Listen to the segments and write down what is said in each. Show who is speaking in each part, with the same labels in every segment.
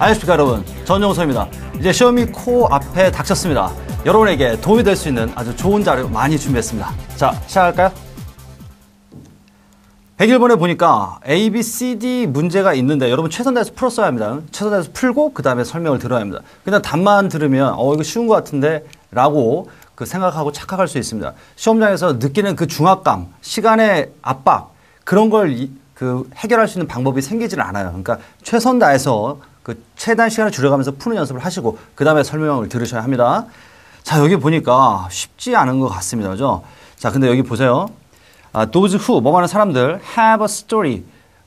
Speaker 1: 안녕하십니까 여러분 전용서입니다 이제 시험이 코앞에 닥쳤습니다 여러분에게 도움이 될 수 있는 아주 좋은 자료 많이 준비했습니다 자 시작할까요? 백일번에 보니까 A, B, C, D 문제가 있는데 여러분 최선 다해서 풀었어야 합니다 최선 다해서 풀고 그 다음에 설명을 들어야 합니다 그냥 답만 들으면 어 이거 쉬운 것 같은데 라고 그 생각하고 착각할 수 있습니다 시험장에서 느끼는 그 중압감 시간의 압박 그런 걸그 해결할 수 있는 방법이 생기질 않아요 그러니까 최선 다해서 그 최단 시간을 줄여가면서 푸는 연습을 하시고 그 다음에 설명을 들으셔야 합니다. 자 여기 보니까 쉽지 않은 것 같습니다. 그죠? 자 근데 여기 보세요. 아, those who 뭐 많은 사람들 have a story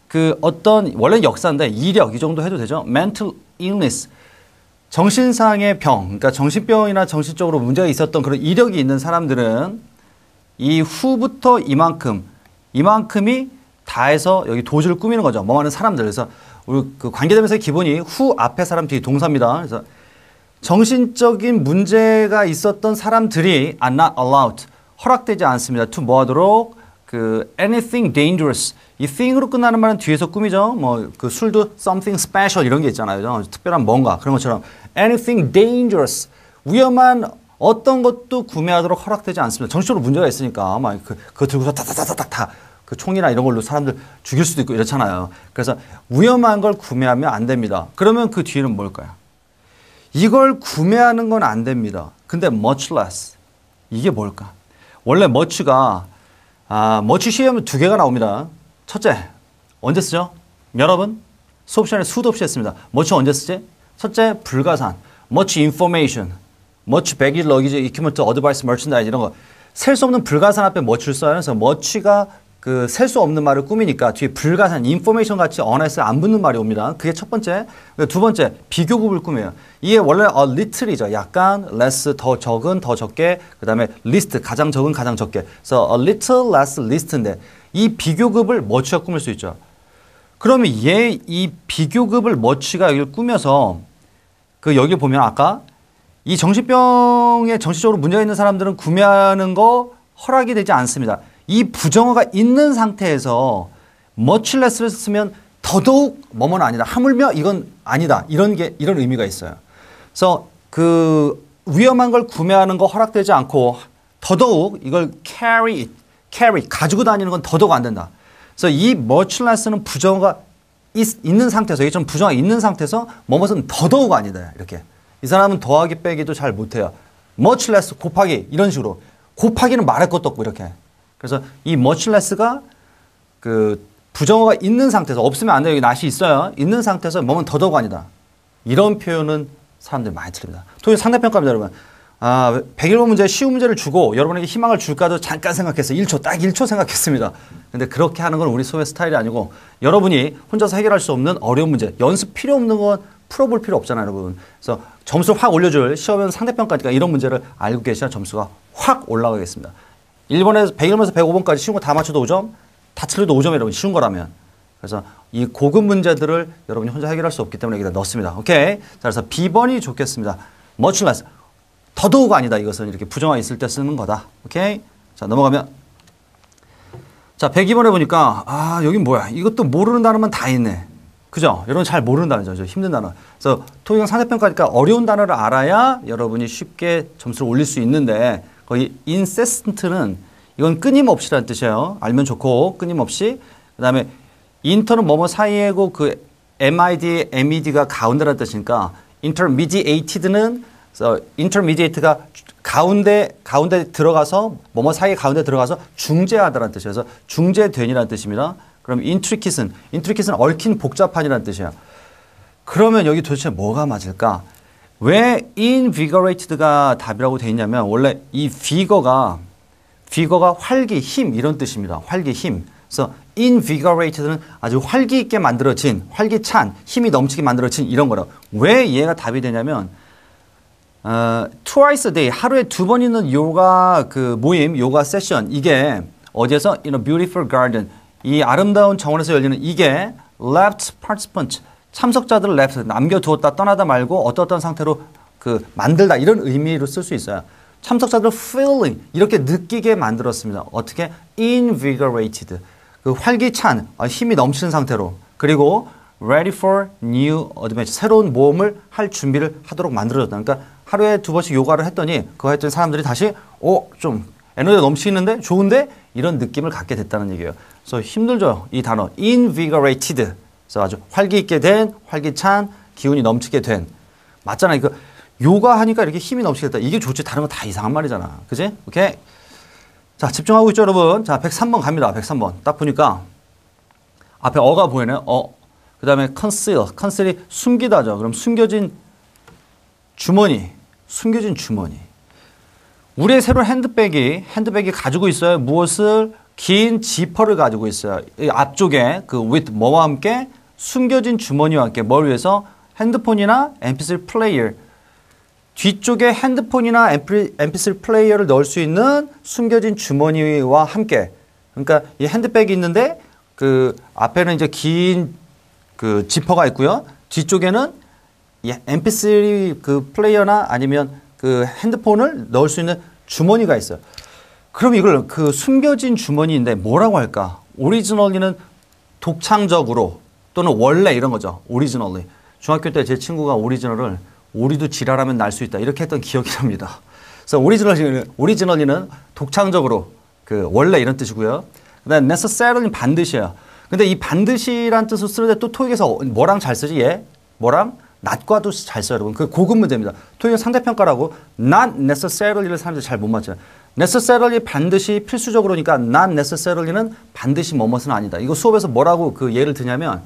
Speaker 1: 그 어떤 원래 역사인데 이력 이 정도 해도 되죠. mental illness 정신상의 병, 그러니까 정신병이나 정신적으로 문제가 있었던 그런 이력이 있는 사람들은 이후부터 이만큼, 이만큼이 다해서 여기 도주를 꾸미는 거죠. 뭐 하는 사람들. 그래서 우리 그 관계대명사의 기본이 후 앞에 사람 뒤 동사입니다. 그래서 정신적인 문제가 있었던 사람들이 are not allowed 허락되지 않습니다. to 뭐하도록 그 anything dangerous 이 thing으로 끝나는 말은 뒤에서 꾸미죠. 뭐 그 술도 something special 이런 게 있잖아요. 특별한 뭔가 그런 것처럼 anything dangerous 위험한 어떤 것도 구매하도록 허락되지 않습니다. 정신적으로 문제가 있으니까 막 그, 그거 들고서 다다다다다 그 총이나 이런 걸로 사람들 죽일 수도 있고 이렇잖아요. 그래서 위험한 걸 구매하면 안 됩니다. 그러면 그 뒤에는 뭘까요? 이걸 구매하는 건 안 됩니다. 근데 much less 이게 뭘까? 원래 much가 아, much 시험은 두 개가 나옵니다. 첫째 언제 쓰죠? 여러분 수업 시간에 수도 없이 했습니다. much 언제 쓰지? 첫째 불가산, much information, much baggage, luggage, equipment, advice, merchandise 이런 거. 셀 수 없는 불가산 앞에 much를 써야 해서 much가 그셀수 없는 말을 꾸미니까 뒤에 불가산 인포메이션 같이 언에서 어안 붙는 말이 옵니다. 그게 첫 번째. 두 번째 비교급을 꾸며요. 이게 원래 어 little이죠. 약간 less 더 적은 더 적게 그다음에 least 가장 적은 가장 적게. 그래서 a little less l e s t 인데이 비교급을 머치가 꾸밀 수 있죠. 그러면 얘 이 비교급을 머치가 여기 꾸며서 그 여기 보면 아까 이 정신병에 정신적으로 문제가 있는 사람들은 구매하는 거 허락이 되지 않습니다. 이 부정어가 있는 상태에서 머칠레스를 쓰면 더더욱 뭐뭐는 아니다. 하물며 이건 아니다. 이런 게 이런 의미가 있어요. 그래서 그 위험한 걸 구매하는 거 허락되지 않고 더더욱 이걸 carry carry 가지고 다니는 건 더더욱 안 된다. 그래서 이머칠레스는 부정어가 있, 는 상태에서 이게 좀 부정어가 있는 상태에서 뭐뭐는 더더욱 아니다. 이렇게 이 사람은 더하기 빼기도 잘 못해요. much less 곱하기 이런 식으로 곱하기는 말할 것도 없고 이렇게 그래서 이머칠레스가그 부정어가 있는 상태에서 없으면 안 돼요. 여기 낫이 있어요. 있는 상태에서 몸은 더더욱 아니다. 이런 표현은 사람들이 많이 틀립니다. 토요 상대평가입니다, 여러분. 아, 101번 문제 쉬운 문제를 주고 여러분에게 희망을 줄까도 잠깐 생각했어요. 1초, 딱 1초 생각했습니다. 근데 그렇게 하는 건 우리 소의 스타일이 아니고 여러분이 혼자서 해결할 수 없는 어려운 문제, 연습 필요 없는 건 풀어볼 필요 없잖아요, 여러분. 그래서 점수 확 올려줄 시험은 상대평가니까 이런 문제를 알고 계셔야 점수가 확 올라가겠습니다. 1번에서 101번에서 105번까지 쉬운 거 다 맞춰도 5점, 다 틀려도 5점 여러분 쉬운 거라면. 그래서 이 고급 문제들을 여러분이 혼자 해결할 수 없기 때문에 여기다 넣습니다. 오케이. 자, 그래서 B번이 좋겠습니다. much less. 더더욱 아니다. 이것은 이렇게 부정어 있을 때 쓰는 거다. 오케이. 자, 넘어가면. 자, 102번에 보니까, 아, 여기 뭐야. 이것도 모르는 단어만 다 있네. 그죠? 여러분 잘 모르는 단어죠. 힘든 단어. 그래서 토익은 상대평가니까 어려운 단어를 알아야 여러분이 쉽게 점수를 올릴 수 있는데 거의 incessant는 이건 끊임없이라는 뜻이에요. 알면 좋고 끊임없이. 그 다음에 인터는 뭐뭐 사이에고 그 MID, MED가 가운데라는 뜻이니까 intermediated는 intermediate가 가운데 가운데 들어가서 뭐뭐 사이 가운데 들어가서 중재하다라는 뜻이어서 중재된이라는 뜻입니다. 그럼 intricate은 intricate은 얽힌 복잡한이라는 뜻이에요. 그러면 여기 도대체 뭐가 맞을까? 왜 invigorated가 답이라고 되어 있냐면 원래 이 vigo가 vigo가 활기, 힘 이런 뜻입니다. 활기, 힘. 그래서 invigorated는 아주 활기 있게 만들어진, 활기찬, 힘이 넘치게 만들어진 이런 거라. 왜 얘가 답이 되냐면 어, twice a day 하루에 두 번 있는 요가 그 모임, 요가 세션 이게 어디에서 in a beautiful garden 이 아름다운 정원에서 열리는 이게 left participant 참석자들을 랩스 남겨두었다 떠나다 말고 어떤 상태로 그 만들다 이런 의미로 쓸 수 있어요. 참석자들 feeling 이렇게 느끼게 만들었습니다. 어떻게 invigorated 그 활기찬 어, 힘이 넘치는 상태로 그리고 ready for new adventure 새로운 모험을 할 준비를 하도록 만들어졌다. 그러니까 하루에 두 번씩 요가를 했더니 그거 했던 사람들이 다시 어 좀 에너지 넘치는데 좋은데 이런 느낌을 갖게 됐다는 얘기예요. 그래서 힘들죠 이 단어 invigorated 그래서 아주 활기 있게 된, 활기찬, 기운이 넘치게 된. 맞잖아. 이거 그 요가 하니까 이렇게 힘이 넘치겠다. 이게 좋지. 다른 건 다 이상한 말이잖아. 그지? 오케이. 자, 집중하고 있죠, 여러분? 자, 103번 갑니다. 103번. 딱 보니까 앞에 어가 보이네. 어. 그 다음에 컨 s e 컨실이 숨기다죠. 그럼 숨겨진 주머니. 숨겨진 주머니. 우리의 새로운 핸드백이, 핸드백이 가지고 있어요. 무엇을? 긴 지퍼를 가지고 있어요. 이 앞쪽에 그 with 뭐와 함께 숨겨진 주머니와 함께 뭘 위해서 핸드폰이나 mp3 플레이어 뒤쪽에 핸드폰이나 mp3 플레이어를 넣을 수 있는 숨겨진 주머니와 함께 그러니까 이 핸드백이 있는데 그 앞에는 이제 긴 그 지퍼가 있고요. 뒤쪽에는 mp3 그 플레이어나 아니면 그 핸드폰을 넣을 수 있는 주머니가 있어요. 그럼 이걸 그 숨겨진 주머니인데 뭐라고 할까? 오리지널리는 독창적으로 또는 원래 이런 거죠. 오리지널리. 중학교 때 제 친구가 오리지널을 우리도 지랄하면 날 수 있다. 이렇게 했던 기억이 납니다. 그래서 오리지널리는, 오리지널리는 독창적으로 그 원래 이런 뜻이고요. 그다음 n e c e s s a r i l y 반드시야. 근데 이 반드시란 뜻을 쓰는데 또 토익에서 뭐랑 잘 쓰지? 얘? 예? 뭐랑? 낮과도 잘 써요, 여러분. 그 고급 문제입니다. 토익 은 상대평가라고 not necessarily를 사람들이 잘 못 맞춰요. necessarily 반드시 필수적으로니까 not necessarily는 반드시 뭐뭐은 아니다. 이거 수업에서 뭐라고 그 예를 드냐면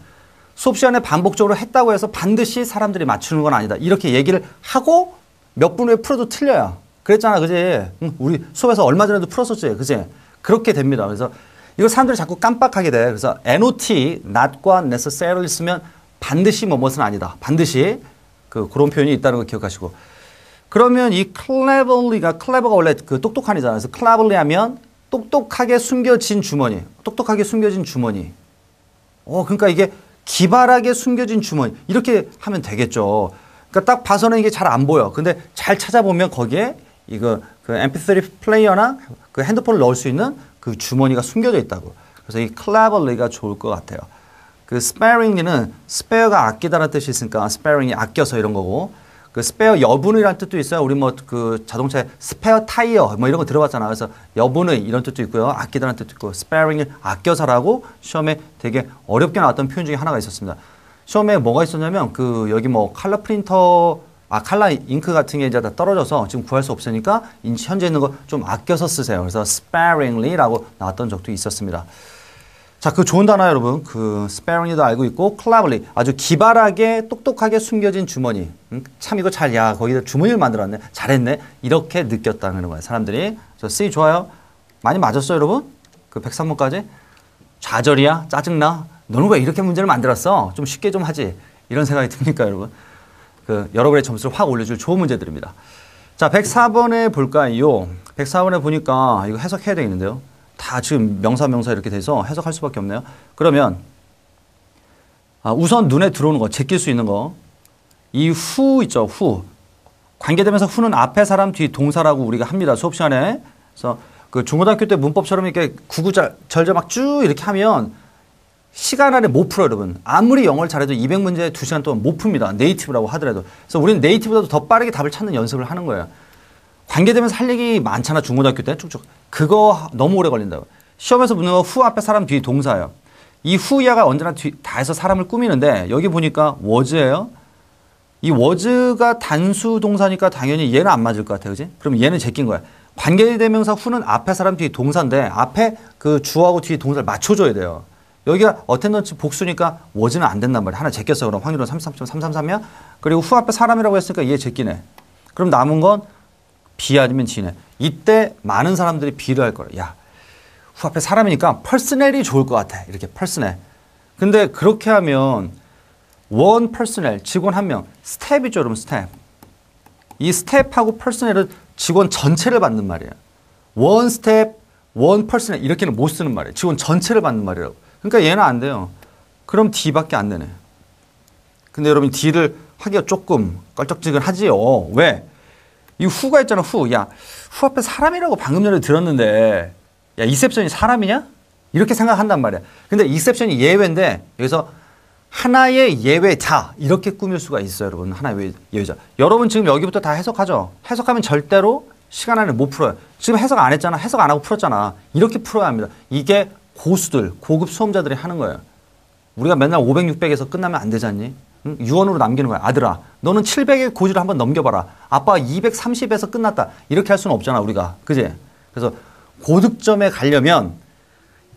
Speaker 1: 수업 시간에 반복적으로 했다고 해서 반드시 사람들이 맞추는 건 아니다. 이렇게 얘기를 하고 몇 분 후에 풀어도 틀려요. 그랬잖아, 그지? 응, 우리 수업에서 얼마 전에도 풀었었지, 그지? 그렇게 됩니다. 그래서 이거 사람들이 자꾸 깜빡하게 돼. 그래서 NOT, not과 necessarily 쓰면 반드시 뭐뭐은 아니다. 반드시 그 그런 표현이 있다는 걸 기억하시고. 그러면 이 cleverly가 clever가 원래 그 똑똑한이잖아요. 그래서 cleverly 하면 똑똑하게 숨겨진 주머니, 똑똑하게 숨겨진 주머니. 어, 그러니까 이게 기발하게 숨겨진 주머니 이렇게 하면 되겠죠. 그러니까 딱 봐서는 이게 잘 안 보여. 근데 잘 찾아보면 거기에 이거 그 MP3 플레이어나 그 핸드폰을 넣을 수 있는 그 주머니가 숨겨져 있다고. 그래서 이클 l 벌리가 좋을 것 같아요. 그스페 a r i 는스페어가아끼다는 뜻이 있으니까 스페 a r 이 아껴서 이런 거고 그 스페어 여분이라는 뜻도 있어요. 우리 뭐 그 자동차에 스페어 타이어 뭐 이런 거 들어봤잖아. 그래서 여분의 이런 뜻도 있고요. 아끼다는 뜻도 있고 스페어링을 아껴서라고 시험에 되게 어렵게 나왔던 표현 중에 하나가 있었습니다. 시험에 뭐가 있었냐면 그 여기 뭐 칼라 프린터 아 칼라 잉크 같은 게 이제 다 떨어져서 지금 구할 수 없으니까 현재 있는 거 좀 아껴서 쓰세요. 그래서 sparingly라고 나왔던 적도 있었습니다. 자, 그 좋은 단어 여러분. 그스페어링 i 도 알고 있고 클라블리 아주 기발하게 똑똑하게 숨겨진 주머니. 음, 참 이거 잘 야 거기다 주머니를 만들었네. 잘했네. 이렇게 느꼈다는 거예요. 사람들이. 저 C 좋아요. 많이 맞았어요, 여러분? 그 103번까지. 좌절이야? 짜증나? 너는 왜 이렇게 문제를 만들었어? 좀 쉽게 좀 하지. 이런 생각이 듭니까, 여러분? 그 여러분의 점수를 확 올려줄 좋은 문제들입니다. 자, 104번에 볼까요? 104번에 보니까 이거 해석해야 되겠는데요. 다 지금 명사 명사 이렇게 돼서 해석할 수밖에 없네요. 그러면 아, 우선 눈에 들어오는 거, 제낄 수 있는 거. 이 후 있죠, 후. 관계되면서 후는 앞에 사람 뒤 동사라고 우리가 합니다. 수업 시간에. 그래서 그 중고등학교 때 문법처럼 이렇게 구구절 절절 막 쭉 이렇게 하면 시간 안에 못 풀어 여러분. 아무리 영어를 잘해도 200문제 2시간 동안 못 풉니다. 네이티브라고 하더라도. 그래서 우리는 네이티브보다 도더 빠르게 답을 찾는 연습을 하는 거예요. 관계되면서 할 얘기 많잖아 중고등학교 때 쭉쭉 그거 너무 오래 걸린다고 시험에서 묻는 거 후 앞에 사람 뒤에 동사예요 이 후야가 언제나 뒤, 다 해서 사람을 꾸미는데 여기 보니까 워즈예요 이 워즈가 단수 동사니까 당연히 얘는 안 맞을 것 같아 그지 그럼 얘는 제낀 거야 관계대명사 후는 앞에 사람 뒤에 동사인데 앞에 그주하고뒤에 동사를 맞춰줘야 돼요 여기가 어텐던츠 복수니까 워즈는 안 된단 말이야 하나 제꼈어 그럼 확률은 33.333이야 그리고 후 앞에 사람이라고 했으니까 얘 제끼네 그럼 남은 건비 아니면 진네 이때 많은 사람들이 비를 할 거예요. 야, 후앞에 사람이니까 퍼스넬이 좋을 것 같아. 이렇게 퍼스넬. 근데 그렇게 하면 원 퍼스넬, 직원 한 명, 스텝이죠, 여러분, 스텝. 이 스텝하고 퍼스넬은 직원 전체를 받는 말이에요. 원 스텝, 원 퍼스넬 이렇게는 못 쓰는 말이에요. 직원 전체를 받는 말이라고. 그러니까 얘는 안 돼요. 그럼 D밖에 안 되네. 근데 여러분 D를 하기가 조금 껄쩍지근하지요. 왜? 이 후가 있잖아 후. 야, 후 앞에 사람이라고 방금 전에 들었는데 야, 이셉션이 사람이냐? 이렇게 생각한단 말이야. 근데 이셉션이 예외인데 여기서 하나의 예외자 이렇게 꾸밀 수가 있어요, 여러분. 하나의 예외자. 여러분 지금 여기부터 다 해석하죠. 해석하면 절대로 시간 안에 못 풀어요. 지금 해석 안 했잖아. 해석 안 하고 풀었잖아. 이렇게 풀어야 합니다. 이게 고수들, 고급 수험자들이 하는 거예요. 우리가 맨날 500, 600에서 끝나면 안 되잖니? 유언으로 남기는 거야. 아들아, 너는 700의 고지를 한번 넘겨봐라. 아빠 230에서 끝났다. 이렇게 할 수는 없잖아, 우리가. 그지? 그래서 고득점에 가려면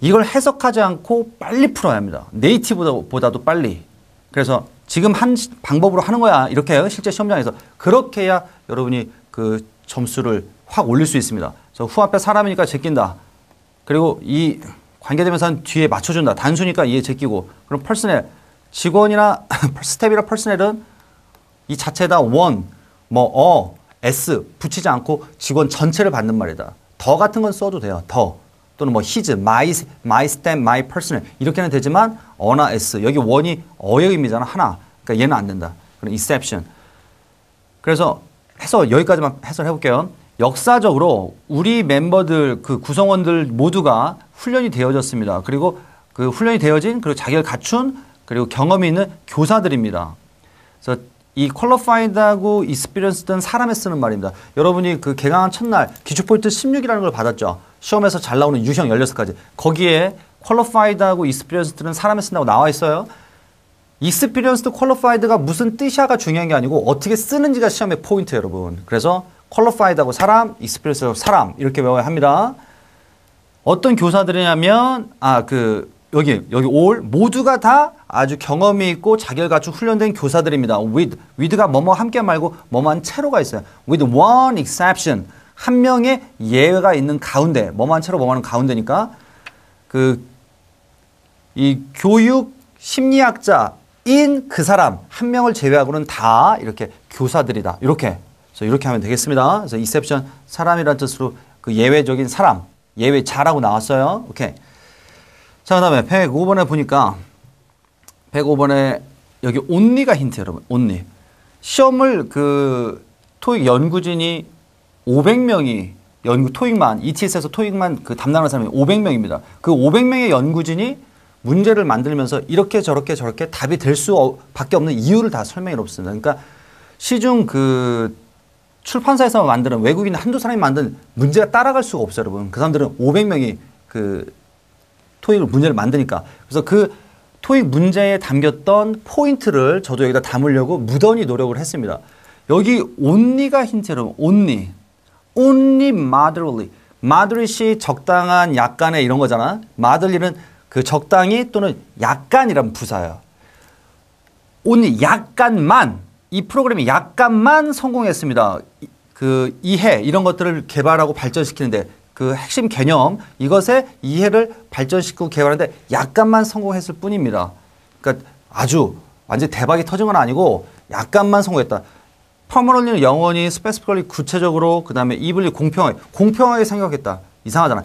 Speaker 1: 이걸 해석하지 않고 빨리 풀어야 합니다. 네이티브보다도 빨리. 그래서 지금 한 방법으로 하는 거야. 이렇게 해요. 실제 시험장에서. 그렇게 해야 여러분이 그 점수를 확 올릴 수 있습니다. 저후 앞에 사람이니까 제낀다. 그리고 이관계대명사 뒤에 맞춰준다. 단수니까 이에 제끼고. 그럼 펄스넬 직원이나 스텝이나 퍼스널은이 자체에다 원, 뭐, 어, s 붙이지 않고 직원 전체를 받는 말이다. 더 같은 건 써도 돼요. 더. 또는 뭐 his, my, my stem, my personal 이렇게는 되지만 어나 s 여기 원이 어역입니다아 하나 그러니까 얘는 안 된다 그럼 exception 그래서 해서 여기까지만 해설해 볼게요 역사적으로 우리 멤버들 그 구성원들 모두가 훈련이 되어졌습니다 그리고 그 훈련이 되어진 그리고 자격을 갖춘 그리고 경험이 있는 교사들입니다. 그래서 이 퀄러파이드하고 익스피리언스는 사람에 쓰는 말입니다. 여러분이 그 개강한 첫날 기초 포인트 16이라는 걸 받았죠. 시험에서 잘 나오는 유형 16가지. 거기에 퀄러파이드하고 익스피리언스들은 사람에 쓴다고 나와 있어요. 익스피리언스드 퀄러파이드가 무슨 뜻이야가 중요한 게 아니고 어떻게 쓰는지가 시험의 포인트 여러분. 그래서 퀄러파이드하고 사람, 익스피리언스하고 사람 이렇게 외워야 합니다. 어떤 교사들이냐면 아그 여기 여기 올 모두가 다 아주 경험이 있고 자격 갖춘 훈련된 교사들입니다. with with가 뭐뭐 함께 말고 뭐만 채로가 있어요. with one exception 한 명의 예외가 있는 가운데 뭐만 채로 뭐만은 가운데니까 그 이 교육 심리학자인 그 사람 한 명을 제외하고는 다 이렇게 교사들이다. 이렇게 그래서 이렇게 하면 되겠습니다. 그래서 exception 사람이란 뜻으로 그 예외적인 사람 예외자라고 나왔어요. 오케이. 자, 그 다음에 105번에 보니까 105번에 여기 온리가 힌트 여러분. 온리. 시험을 그 토익 연구진이 500명이 연구 토익만 ETS에서 토익만 그 담당하는 사람이 500명입니다. 그 500명의 연구진이 문제를 만들면서 이렇게 저렇게 저렇게 답이 될 수밖에 없는 이유를 다 설명해 놓습니다. 그러니까 시중 그 출판사에서 만드는 외국인 한두 사람이 만든 문제가 따라갈 수가 없어요, 여러분. 그 사람들은 500명이 그 토익 문제를 만드니까. 그래서 그 토익 문제에 담겼던 포인트를 저도 여기다 담으려고 무던히 노력을 했습니다. 여기 온니가 힌트로 온니 온니 마들 l y m o t 적당한 약간의 이런 거잖아. 마들리는그 적당히 또는 약간이란 부사예요. 온니 약간만 이 프로그램이 약간만 성공했습니다. 그 이해 이런 것들을 개발하고 발전시키는데 그 핵심 개념 이것의 이해를 발전시키고 개발하는데 약간만 성공했을 뿐입니다. 그러니까 아주 완전 대박이 터진 건 아니고 약간만 성공했다. 퍼머런리는 영원히 스페스컬리 구체적으로 그 다음에 이블리 공평하게 공평하게 생각했다. 이상하잖아.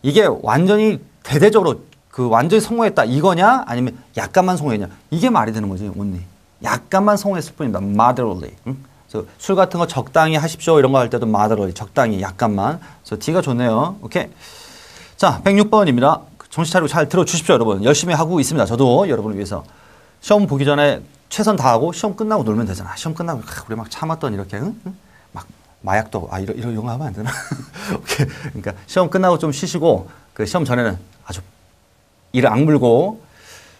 Speaker 1: 이게 완전히 대대적으로 그 완전히 성공했다 이거냐 아니면 약간만 성공했냐 이게 말이 되는 거지 온리 약간만 성공했을 뿐입니다. 마더롤리. 응? 그래서 술 같은 거 적당히 하십시오 이런 거 할 때도 마더러리 적당히 약간만. 그래서 D가 좋네요. 오케이. 자 106번입니다. 정신 차리고 잘 들어주십시오 여러분. 열심히 하고 있습니다. 저도 여러분을 위해서 시험 보기 전에 최선 다하고 시험 끝나고 놀면 되잖아. 시험 끝나고 우리 막 참았던 이렇게 응? 응? 막 마약도 아 이런 이런 영화 하면 안 되나? 오케이. 그러니까 시험 끝나고 좀 쉬시고 그 시험 전에는 아주 이를 악물고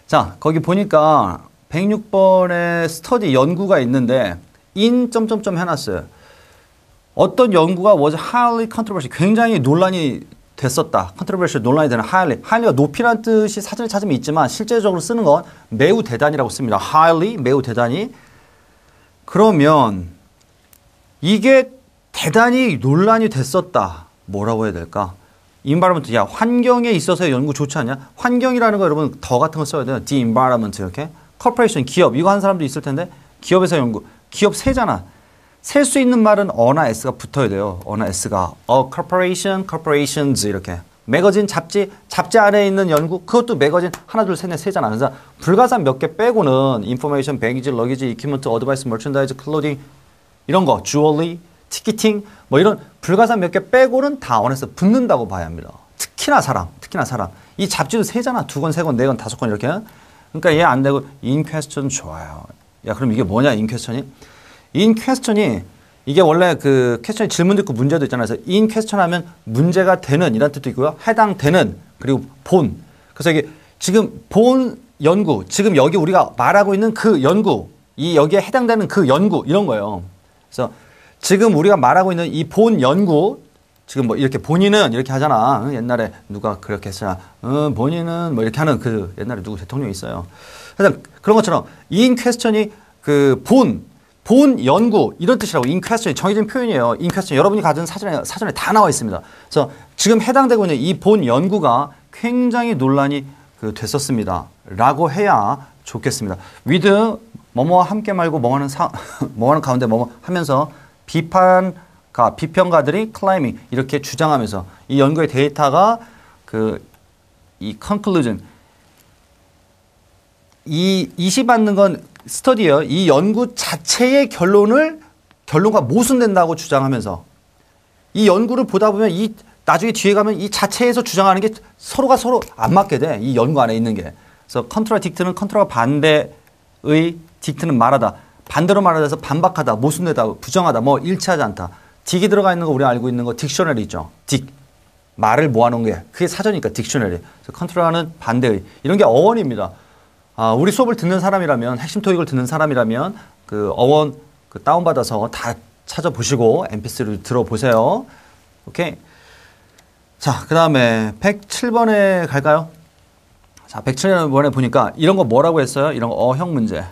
Speaker 1: 자 거기 보니까 106번의 스터디 연구가 있는데 in 점점점 해놨어요. 어떤 연구가 was highly controversial 굉장히 논란이 됐었다. 컨트롤버셜 논란이 되는 highly. highly가 높이란 뜻이 사전에 찾으면 있지만 실제적으로 쓰는 건 매우 대단이라고 씁니다. highly, 매우 대단히. 그러면 이게 대단히 논란이 됐었다. 뭐라고 해야 될까? 인바 v i r o 야, 환경에 있어서의 연구 좋지 않냐? 환경이라는 거 여러분 더 같은 거 써야 돼요. the environment, 이렇게. corporation, 기업, 이거 한 사람도 있을 텐데 기업에서 연구. 기업 세잖아. 셀 수 있는 말은 어나 s가 붙어야 돼요. 어나 s가 a corporation, corporations 이렇게. 매거진 잡지 잡지 안에 있는 연구 그것도 매거진 하나 둘셋넷 세잖아. 그래서 불가사 몇개 빼고는 인포메이션, 배기지, 러기지, 이퀴먼트, 어드바이스, 멀천다이즈, 클로딩 이런 거, 주얼리, 티키팅 뭐 이런 불가사 몇개 빼고는 다 원에서 붙는다고 봐야 합니다. 특히나 사람, 특히나 사람. 이 잡지도 세잖아. 두 권, 세 권, 네 권, 다섯 권 이렇게. 그러니까 얘 안 되고 인퀘스천 좋아요. 야, 그럼 이게 뭐냐, 인 퀘스천이? 인 퀘스천이 이게 원래 그 퀘스천이 질문 듣고 문제도 있잖아요. 그래서 인 퀘스천 하면 문제가 되는 이런 뜻도 있고요. 해당되는 그리고 본. 그래서 이게 지금 본 연구, 지금 여기 우리가 말하고 있는 그 연구, 이 여기에 해당되는 그 연구 이런 거예요. 그래서 지금 우리가 말하고 있는 이 본 연구 지금 뭐 이렇게 본인은 이렇게 하잖아. 옛날에 누가 그렇게 했으나 음, 본인은 뭐 이렇게 하는 그 옛날에 누구 대통령이 있어요. 그냥 그런 것처럼 in 퀘스천이 그 본, 본 연구 이런 뜻이라고 in 퀘스천이 정해진 표현이에요. in 퀘스천 여러분이 가진 사전에 사전에 다 나와 있습니다. 그래서 지금 해당되고 있는 이 본 연구가 굉장히 논란이 그 됐었습니다. 라고 해야 좋겠습니다. 위드 뭐뭐와 함께 말고 뭐하는 사, 뭐하는 가운데 뭐뭐 하면서 비판가 비평가들이 클라이밍 이렇게 주장하면서 이 연구의 데이터가 그이 conclusion 이 이시 받는 건 스터디요. 이 연구 자체의 결론을 결론과 모순된다고 주장하면서 이 연구를 보다 보면 이 나중에 뒤에 가면 이 자체에서 주장하는 게 서로가 서로 안 맞게 돼. 이 연구 안에 있는 게. 그래서 컨트롤 딕트는 컨트롤 반대의 딕트는 말하다. 반대로 말하다서 반박하다, 모순되다, 부정하다, 뭐 일치하지 않다. 딕이 들어가 있는 거 우리 알고 있는 거 딕셔너리 있죠. 딕. 말을 모아놓은 게. 그게 사전이니까 딕셔너이컨트롤하는 반대의. 이런 게 어원입니다. 아, 우리 수업을 듣는 사람이라면 핵심 토익을 듣는 사람이라면 그 어원 그 다운 받아서 다 찾아보시고 mp3로 들어보세요. 오케이. 자, 그다음에 107번에 갈까요? 자, 107번에 보니까 이런 거 뭐라고 했어요? 이런 어형 문제.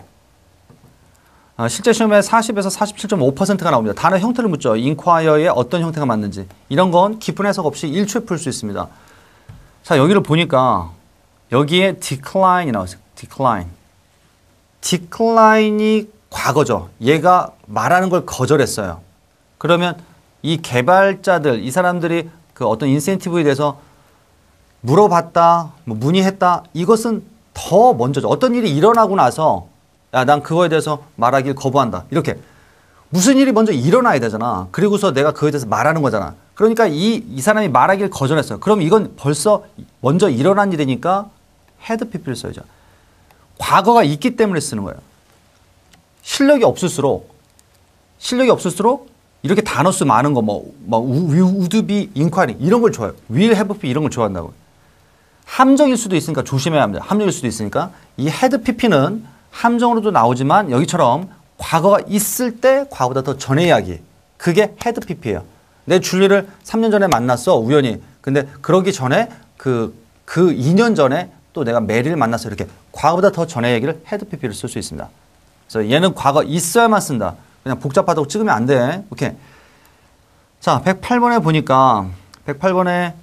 Speaker 1: 아, 실제 시험에 40에서 47.5%가 나옵니다. 단어 형태를 묻죠. 인콰이어의 어떤 형태가 맞는지. 이런 건 깊은 해석 없이 일초에 풀 수 있습니다. 자, 여기를 보니까 여기에 decline이 나왔어요. decline. decline이 과거죠. 얘가 말하는 걸 거절했어요. 그러면 이 개발자들, 이 사람들이 그 어떤 인센티브에 대해서 물어봤다, 뭐 문의했다, 이것은 더 먼저죠. 어떤 일이 일어나고 나서, 야, 난 그거에 대해서 말하길 거부한다. 이렇게. 무슨 일이 먼저 일어나야 되잖아. 그리고서 내가 그거에 대해서 말하는 거잖아. 그러니까 이, 이 사람이 말하길 거절했어요. 그럼 이건 벌써 먼저 일어난 일이니까 헤드 피 p e 써야죠. 과거가 있기 때문에 쓰는 거예요. 실력이 없을수록 실력이 없을수록 이렇게 단어 수 많은 거 뭐막 would be inquiry 이런 걸 좋아해요. will have b 이런 걸 좋아한다고. 함정일 수도 있으니까 조심해야 합니다. 함정일 수도 있으니까 이 had pp는 함정으로도 나오지만 여기처럼 과거가 있을 때 과거보다 더 전의 이야기. 그게 헤드 PP예요. 내 줄리를 3년 전에 만났어 우연히. 근데 그러기 전에 그 그 2년 그 전에 또 내가 메리를 만나서 이렇게 과거보다 더 전의 얘기를 헤드 피피를쓸 수 있습니다. 그래서 얘는 과거 있어야만 쓴다. 그냥 복잡하다고 찍으면 안 돼. 오케이. 자, 108번에 보니까 108번에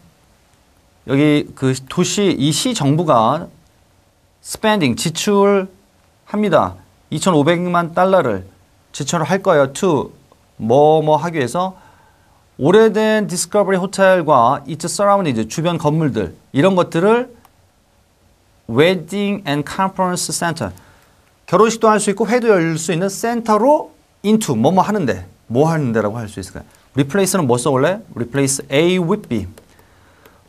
Speaker 1: 여기 그 도시 이 시 정부가 스펜딩 지출합니다. 2,500만 달러를 지출을 할 거예요. to 뭐 뭐 하기 위해서 오래된 디스커버리 호텔과 이츠 서라운드 주변 건물들 이런 것들을 웨딩 앤 컨퍼런스 센터 결혼식도 할 수 있고 회도 열 수 있는 센터로 into 뭐 뭐 하는데 뭐 하는데라고 할 수 있을까요? replace는 뭐써볼래 replace A with B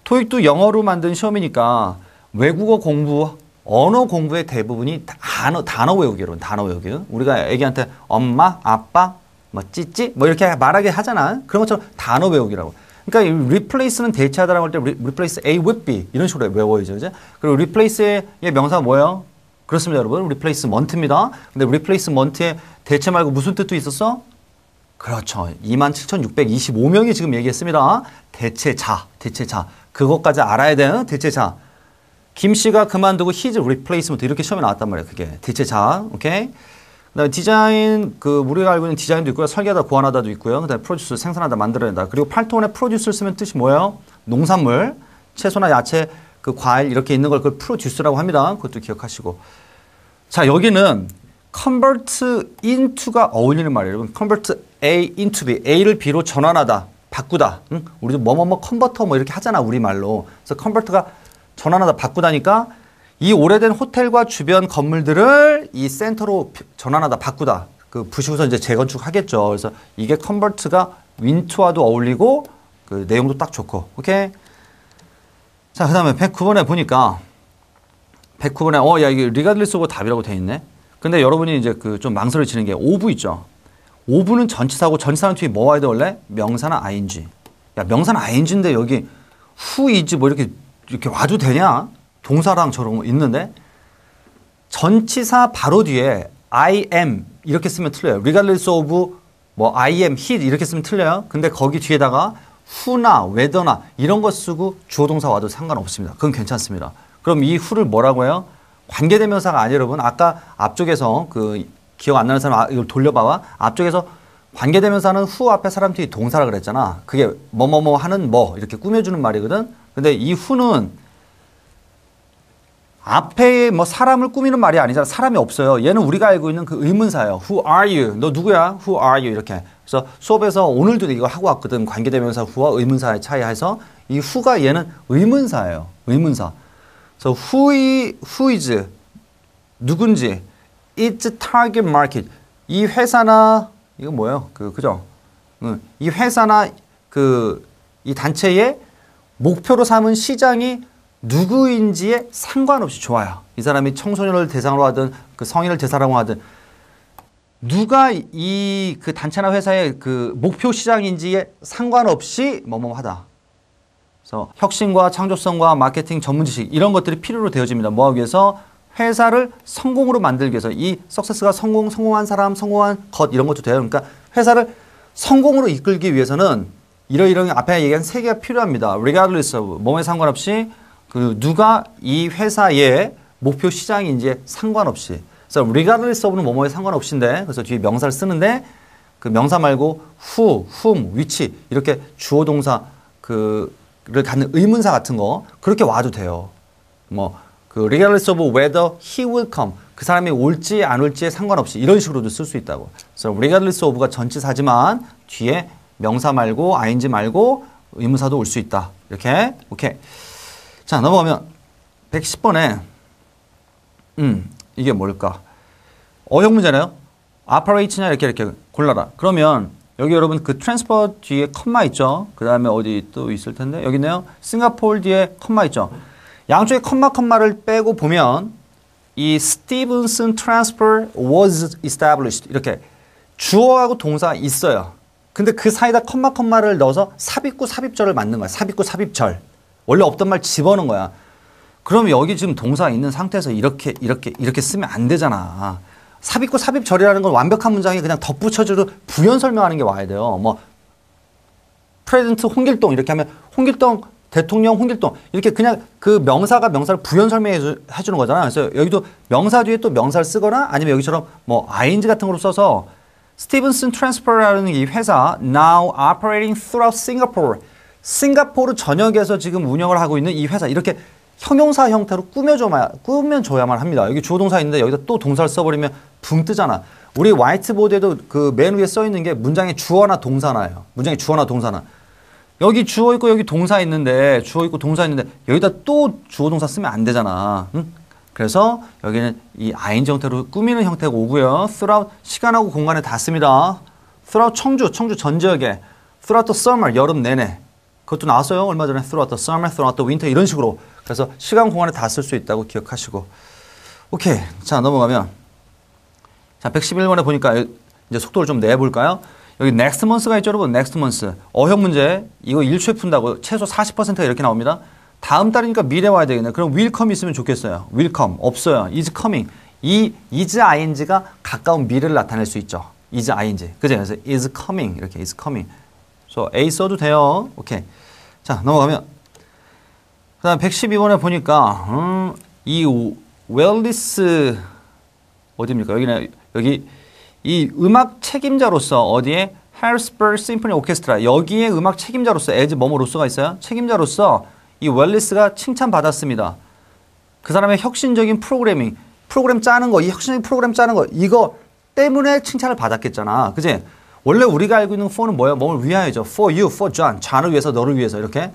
Speaker 1: 토익도 영어로 만든 시험이니까 외국어 공부 언어 공부의 대부분이 단어 단어 외우기로 단어 외우기 우리가 애기한테 엄마 아빠 뭐 찌찌 뭐 이렇게 말하게 하잖아 그런 것처럼 단어 외우기라고 그러니까 이 replace는 대체하다라고 할 때 replace A with B 이런 식으로 외워야죠. 이제. 그리고 replace의 명사 뭐예요? 그렇습니다, 여러분. replacement입니다. 근데 replacement의 대체 말고 무슨 뜻도 있었어? 그렇죠. 27,625명이 지금 얘기했습니다. 대체자, 대체자. 그것까지 알아야 되는 대체자. 김 씨가 그만두고 his replacement 이렇게 시험에 나왔단 말이에요. 그게 대체자. 오케이? 그다음에 디자인 그 우리가 알고 있는 디자인도 있고요. 설계하다 구안하다도 있고요. 그다음에 프로듀스 생산하다 만들어낸다. 그리고 8톤의 프로듀스를 쓰면 뜻이 뭐예요? 농산물, 채소나 야채, 그 과일 이렇게 있는 걸 그 프로듀스라고 합니다. 그것도 기억하시고. 자, 여기는 convert into가 어울리는 말이에요. 여러분, convert A into B. A를 B로 전환하다, 바꾸다. 응? 우리도 뭐뭐뭐 컨버터 뭐 이렇게 하잖아, 우리말로. 그래서 컨버 n 가 전환하다, 바꾸다니까 이 오래된 호텔과 주변 건물들을 이 센터로 전환하다 바꾸다 그 부시고서 이제 재건축하겠죠. 그래서 이게 컨버트가 윈트와도 어울리고 그 내용도 딱 좋고 오케이. 자 그다음에 109번에 보니까 109번에 어 야 이게 리가들리스고 답이라고 돼 있네. 근데 여러분이 이제 그 좀 망설여 지는 게 5부 있죠. 5부는 전치사고 전치사는 뒤에 뭐 와야 돼 원래 명사나 ing. 야 명사는 ing인데 여기 후 이지 뭐 이렇게 이렇게 와도 되냐? 동사랑 저런 있는데 전치사 바로 뒤에 I am 이렇게 쓰면 틀려요. regardless of 뭐 I am, he 이렇게 쓰면 틀려요. 근데 거기 뒤에다가 후나 whether나 이런 거 쓰고 주어 동사 와도 상관없습니다. 그건 괜찮습니다. 그럼 이후를 뭐라고 해요? 관계대명사가 아니에요, 여러분. 아까 앞쪽에서 그 기억 안 나는 사람 이걸 돌려봐와. 앞쪽에서 관계대명사는 후 앞에 사람 뒤에 동사라 그랬잖아. 그게 뭐 뭐 뭐 하는 뭐 이렇게 꾸며주는 말이거든. 근데 이후는 앞에 뭐 사람을 꾸미는 말이 아니잖아. 사람이 없어요. 얘는 우리가 알고 있는 그 의문사예요. Who are you? 너 누구야? Who are you? 이렇게. 그래서 수업에서 오늘도 이거 하고 왔거든. 관계대명사 who와 의문사의 차이 해서 이 who가 얘는 의문사예요. 의문사. 그래서 who, is, who is 누군지 its target market 이 회사나 이거 뭐예요? 그 그죠? 응. 이 회사나 그 이 단체의 목표로 삼은 시장이 누구인지에 상관없이 좋아요. 이 사람이 청소년을 대상으로 하든 그 성인을 대상으로 하든 누가 이 그 단체나 회사의 그 목표 시장인지에 상관없이 뭐 뭐하다. 그래서 혁신과 창조성과 마케팅 전문 지식 이런 것들이 필요로 되어집니다. 뭐하기 위해서 회사를 성공으로 만들기 위해서 이 석세스가 성공, 성공한 사람, 성공한 것 이런 것도 돼요. 그러니까 회사를 성공으로 이끌기 위해서는 이러이러한 앞에 얘기한 세 개가 필요합니다. regardless of 몸에 상관없이 그 누가 이 회사의 목표 시장인지 상관없이 그래서 regardless of는 뭐뭐에 상관없이인데 그래서 뒤에 명사를 쓰는데 그 명사 말고 who, whom, which 이렇게 주어 동사 그를 갖는 의문사 같은 거 그렇게 와도 돼요. 뭐그 regardless of whether he will come 그 사람이 올지 안 올지에 상관없이 이런 식으로도 쓸 수 있다고. 그래서 regardless of가 전치사지만 뒤에 명사 말고 ing 말고 의문사도 올 수 있다. 이렇게 오케이. 자, 넘어가면 110번에 음, 이게 뭘까? 어역 문제네요. operate냐 이렇게 이렇게 골라라. 그러면 여기 여러분 그 트랜스퍼 뒤에 컴마 있죠? 그 다음에 어디 또 있을 텐데 여기 있네요. 싱가폴 뒤에 컴마 있죠? 양쪽에 컴마 컴마를 빼고 보면 이 스티븐슨 트랜스퍼 was established 이렇게 주어하고 동사 있어요. 근데 그 사이에다 컴마 컴마를 넣어서 삽입구 삽입절을 만든 거야요 삽입구 삽입절. 원래 없던 말 집어넣은 거야. 그럼 여기 지금 동사 있는 상태에서 이렇게 이렇게 이렇게 쓰면 안 되잖아. 삽입고 삽입절이라는 건 완벽한 문장에 그냥 덧붙여주로 부연 설명하는 게 와야 돼요. 뭐 프레젠트 홍길동 이렇게 하면 홍길동 대통령 홍길동 이렇게 그냥 그 명사가 명사를 부연 설명해 주, 해주는 거잖아. 그래서 여기도 명사 뒤에 또 명사를 쓰거나 아니면 여기처럼 뭐 ing 같은 걸로 써서 스티븐슨 트랜스퍼라는 이 회사 now operating throughout Singapore 싱가포르 전역에서 지금 운영을 하고 있는 이 회사 이렇게 형용사 형태로 꾸며줘야, 꾸며줘야만 합니다. 여기 주어 동사 있는데 여기다 또 동사를 써버리면 붕 뜨잖아. 우리 화이트보드에도 그 맨 위에 써 있는 게 문장의 주어나 동사나요 문장의 주어나 동사나. 여기 주어 있고 여기 동사 있는데 주어 있고 동사 있는데 여기다 또 주어 동사 쓰면 안 되잖아. 응? 그래서 여기는 이 ing 형태로 꾸미는 형태가 오고요. throughout 시간하고 공간에 닿습니다. throughout 청주, 청주 전 지역에 throughout the summer 여름 내내 그것도 나왔어요. 얼마 전에 throughout the summer, throughout the winter 이런 식으로 그래서 시간 공간에 다 쓸 수 있다고 기억하시고 오케이 자 넘어가면 자 111번에 보니까 이제 속도를 좀 내볼까요? 여기 next month가 있죠 여러분 next month 어형 문제 이거 1초에 푼다고 최소 40%가 이렇게 나옵니다 다음 달이니까 미래 와야 되겠네 그럼 will come 있으면 좋겠어요 will come 없어요 is coming 이 is ing가 가까운 미래를 나타낼 수 있죠 is ing 그죠 그래서 is coming 이렇게 is coming 저 A 써도 돼요. 오케이. 자, 넘어가면. 그 다음 112번에 보니까, 음, 이 웰리스, 어디입니까? 여기는, 여기, 이 음악 책임자로서 어디에? 헬스버그 심포니 오케스트라. 여기에 음악 책임자로서, 에즈 머머로서가 있어요. 책임자로서 이 웰리스가 칭찬받았습니다. 그 사람의 혁신적인 프로그래밍, 프로그램 짜는 거, 이 혁신적인 프로그램 짜는 거, 이거 때문에 칭찬을 받았겠잖아. 그지? 원래 우리가 알고 있는 for는 뭐예요? 몸을 위하여죠. for you, for John. 잔을 위해서, 너를 위해서 이렇게.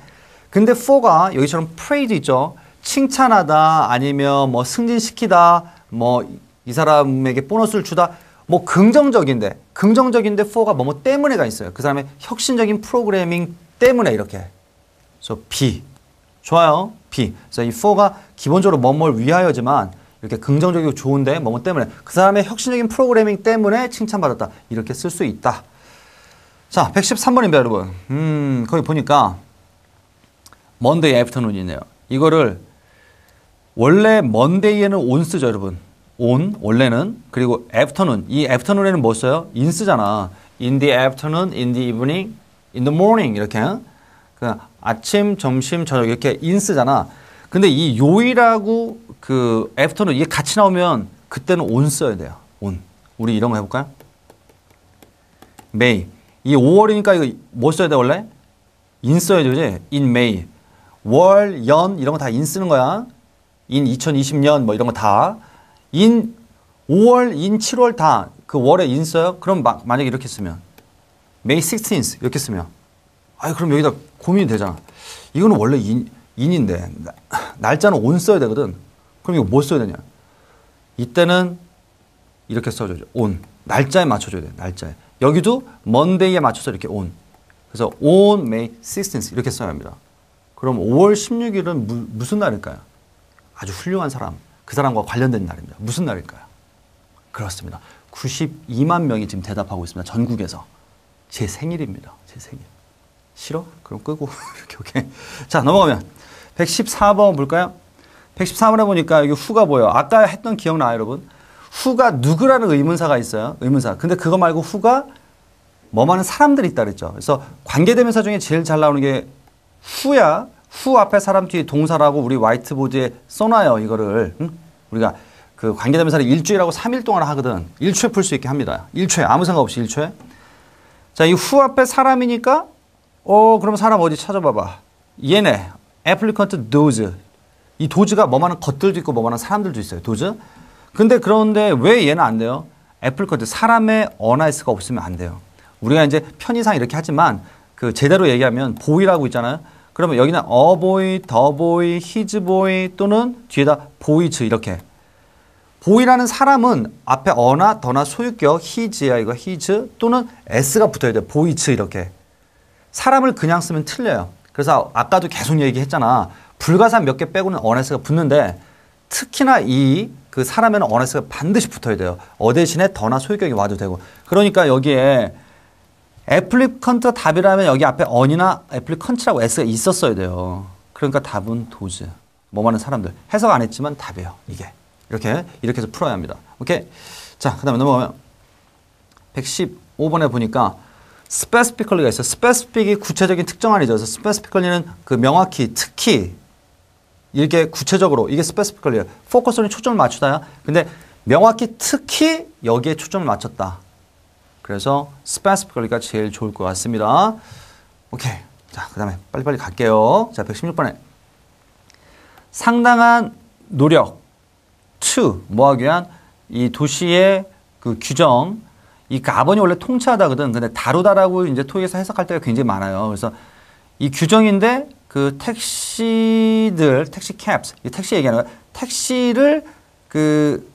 Speaker 1: 근데 for가 여기처럼 praise 있죠. 칭찬하다, 아니면 뭐 승진시키다, 뭐 이 사람에게 보너스를 주다. 뭐 긍정적인데, 긍정적인데 for가 뭐 뭐 때문에가 있어요. 그 사람의 혁신적인 프로그래밍 때문에 이렇게. 그래서 so, B. 좋아요. B. 그래서 이 for가 기본적으로 뭐뭐 위하여지만 이렇게 긍정적이고 좋은데 뭐뭐 때문에 그 사람의 혁신적인 프로그래밍 때문에 칭찬받았다 이렇게 쓸 수 있다 자 113번입니다 여러분 음 거기 보니까 먼데이 애프터눈이네요 이거를 원래 먼데이에는 온스죠 여러분 온 원래는 그리고 애프터눈 이 애프터눈에는 뭐 써요? 인스잖아 in the afternoon, in the evening, in the morning 이렇게 그 아침, 점심, 저녁 이렇게 인스잖아 근데 이 요이라고 그 애프터는 이게 같이 나오면 그때는 온 써야 돼요. 온. 우리 이런 거 해볼까요? 메 a 이 5월이니까 이거 뭐 써야 돼 원래? 인써야되지인메 m 월, 연 이런 거 다 인 쓰는 거야. 인 2020년 뭐 이런 거 다. 인 5월, 인 7월 다 그 월에 인 써요? 그럼 마, 만약에 이렇게 쓰면 메 a 16th 이렇게 쓰면 아 그럼 여기다 고민이 되잖아. 이거는 원래 인 인인데 날짜는 온 써야 되거든. 그럼 이거 뭐 써야 되냐? 이때는 이렇게 써줘야죠. 온. 날짜에 맞춰줘야 돼. 날짜에. 여기도 먼데이에 맞춰서 이렇게 온. 그래서 on May 16th 이렇게 써야 합니다. 그럼 5월 16일은 무, 무슨 날일까요? 아주 훌륭한 사람. 그 사람과 관련된 날입니다. 무슨 날일까요? 그렇습니다. 92만 명이 지금 대답하고 있습니다. 전국에서. 제 생일입니다. 제 생일. 싫어? 그럼 끄고. 이렇게, 오케이. 자, 넘어가면. 114번 볼까요? 114번에 보니까 여기 후가 보여. 아까 했던 기억나요, 여러분? 후가 누구라는 의문사가 있어요. 의문사. 근데 그거 말고 후가 뭐 많은 사람들이 있다 그랬죠. 그래서 관계대명사 중에 제일 잘 나오는 게 후야. 후 앞에 사람 뒤에 동사라고 우리 화이트보드에 써놔요. 이거를. 응? 우리가 그 관계대명사를 일주일하고 3일 동안 하거든. 일초에풀 수 있게 합니다. 일초에 아무 생각 없이일초에 자, 이 후 앞에 사람이니까 어, 그럼 사람 어디 찾아봐봐. 얘네. applicant does. 이도즈가 뭐만한 것들도 있고 뭐만한 사람들도 있어요. 도즈. 근데 그런데 왜 얘는 안 돼요? 애플리 l 트 사람의 어나이스가 없으면 안 돼요. 우리가 이제 편의상 이렇게 하지만 그 제대로 얘기하면 보이라고 있잖아요. 그러면 여기는 어보이, 더보이, 히즈보이 또는 뒤에다 보이즈 이렇게 보이라는 사람은 앞에 어나, 더나, 소유격, 히즈야 이거 히즈 또는 s가 붙어야 돼 보이즈 이렇게 사람을 그냥 쓰면 틀려요. 그래서 아까도 계속 얘기했잖아. 불가사 몇개 빼고는 어네스가 붙는데 특히나 이 그 사람에는 어네스가 반드시 붙어야 돼요. 어 대신에 더나 소유격이 와도 되고. 그러니까 여기에 애플리컨트 답이라면 여기 앞에 언이나 애플리컨트라고 S가 있었어야 돼요. 그러니까 답은 도즈. 뭐 많은 사람들. 해석 안 했지만 답이에요. 이게. 이렇게 이렇게 해서 풀어야 합니다. 오케이. 자, 그다음에 넘어가면 115번에 보니까 스페스피컬리가 있어요. 스페스픽이 구체적인 특정한이죠. 그래서 스페스피컬리는 그 명확히, 특히 이게 렇 구체적으로 이게 스페스피컬리예요. 포커스는 초점을 맞추다야. 근데 명확히 특히 여기에 초점을 맞췄다. 그래서 스페스피컬리가 제일 좋을 것 같습니다. 오케이. 자, 그다음에 빨리빨리 갈게요. 자, 116번에 상당한 노력 to 뭐하기 위한 이 도시의 그 규정 이 가번이 원래 통치하다거든. 근데 다루다라고 이제 토익에서 해석할 때가 굉장히 많아요. 그래서 이 규정인데 그 택시들, 택시 캡스, 이 택시 얘기하는 거 택시를 그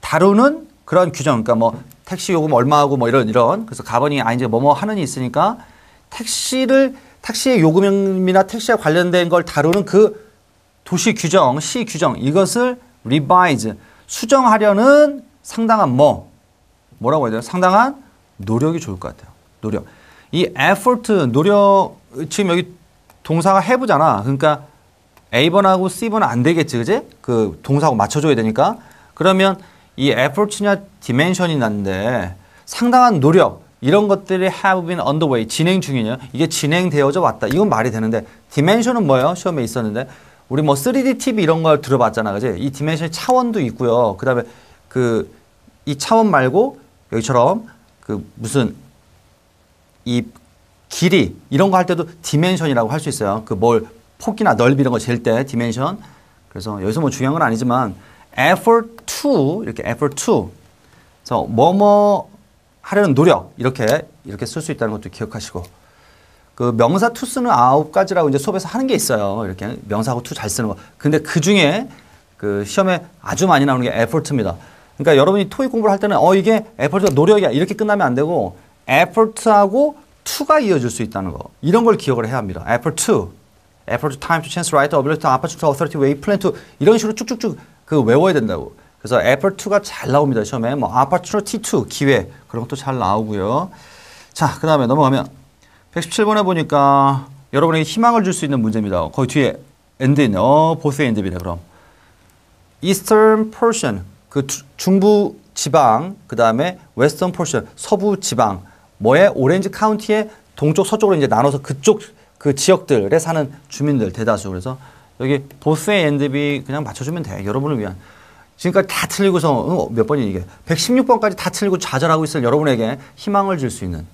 Speaker 1: 다루는 그런 규정. 그러니까 뭐 택시 요금 얼마하고 뭐 이런 이런. 그래서 가번이 아 이제 뭐 뭐 하는이 있으니까 택시를 택시의 요금이나 택시와 관련된 걸 다루는 그 도시 규정, 시 규정 이것을 revise 수정하려는 상당한 뭐 뭐라고 해야 되나? 상당한 노력이 좋을 것 같아요. 노력. 이 effort, 노력, 지금 여기 동사가 해보잖아. 그러니까 A번하고 c 번안 되겠지, 그지? 그 동사하고 맞춰줘야 되니까. 그러면 이 effort냐 dimension이 난데 상당한 노력, 이런 것들이 have been underway, 진행 중이냐. 이게 진행되어져 왔다. 이건 말이 되는데 dimension은 뭐예요? 시험에 있었는데. 우리 뭐 3D TV 이런 걸 들어봤잖아, 그지? 이 디멘션의 차원도 있고요. 그 다음에 그 이 차원 말고 여기처럼 그 무슨 이 길이 이런 거 할 때도 디멘션이라고 할 수 있어요. 그 뭘 폭이나 넓이 이런 거재잴때 디멘션. 그래서 여기서 뭐 중요한 건 아니지만 effort to 이렇게 effort to. 그래서 뭐뭐 하려는 노력 이렇게 이렇게 쓸 수 있다는 것도 기억하시고 그 명사 to 쓰는 아홉 가지라고 이제 수업에서 하는 게 있어요. 이렇게 명사하고 to 잘 쓰는 거. 근데 그 중에 그 시험에 아주 많이 나오는 게 effort입니다. 그러니까 여러분이 토익 공부를 할 때는 어 이게 에포트가 노력이야 이렇게 끝나면 안 되고 에포트하고 투가 이어질 수 있다는 거 이런 걸 기억을 해야 합니다. effort 타임 투 f 스라이 t 어빌리 i m e to chance r i g h 이런 식으로 쭉쭉쭉 그 외워야 된다고. 그래서 e f f 가잘 나옵니다 처음에뭐 아파트 투 r t 기회 그런 것도 잘 나오고요. 자 그다음에 넘어가면 117번에 보니까 여러분에게 희망을 줄 수 있는 문제입니다. 거기 뒤에 엔드 있어 보스의 엔드입니다. 그럼 Eastern Persian 그 중부 지방, 그 다음에 웨스턴 포션, 서부 지방, 뭐에 오렌지 카운티의 동쪽 서쪽으로 이제 나눠서 그쪽 그 지역들에 사는 주민들 대다수 그래서 여기 보스의 엔드비 그냥 맞춰주면 돼 여러분을 위한 지금까지 다 틀리고서 응, 어, 몇 번이 이게 116번까지 다 틀리고 좌절하고 있을 여러분에게 희망을 줄 수 있는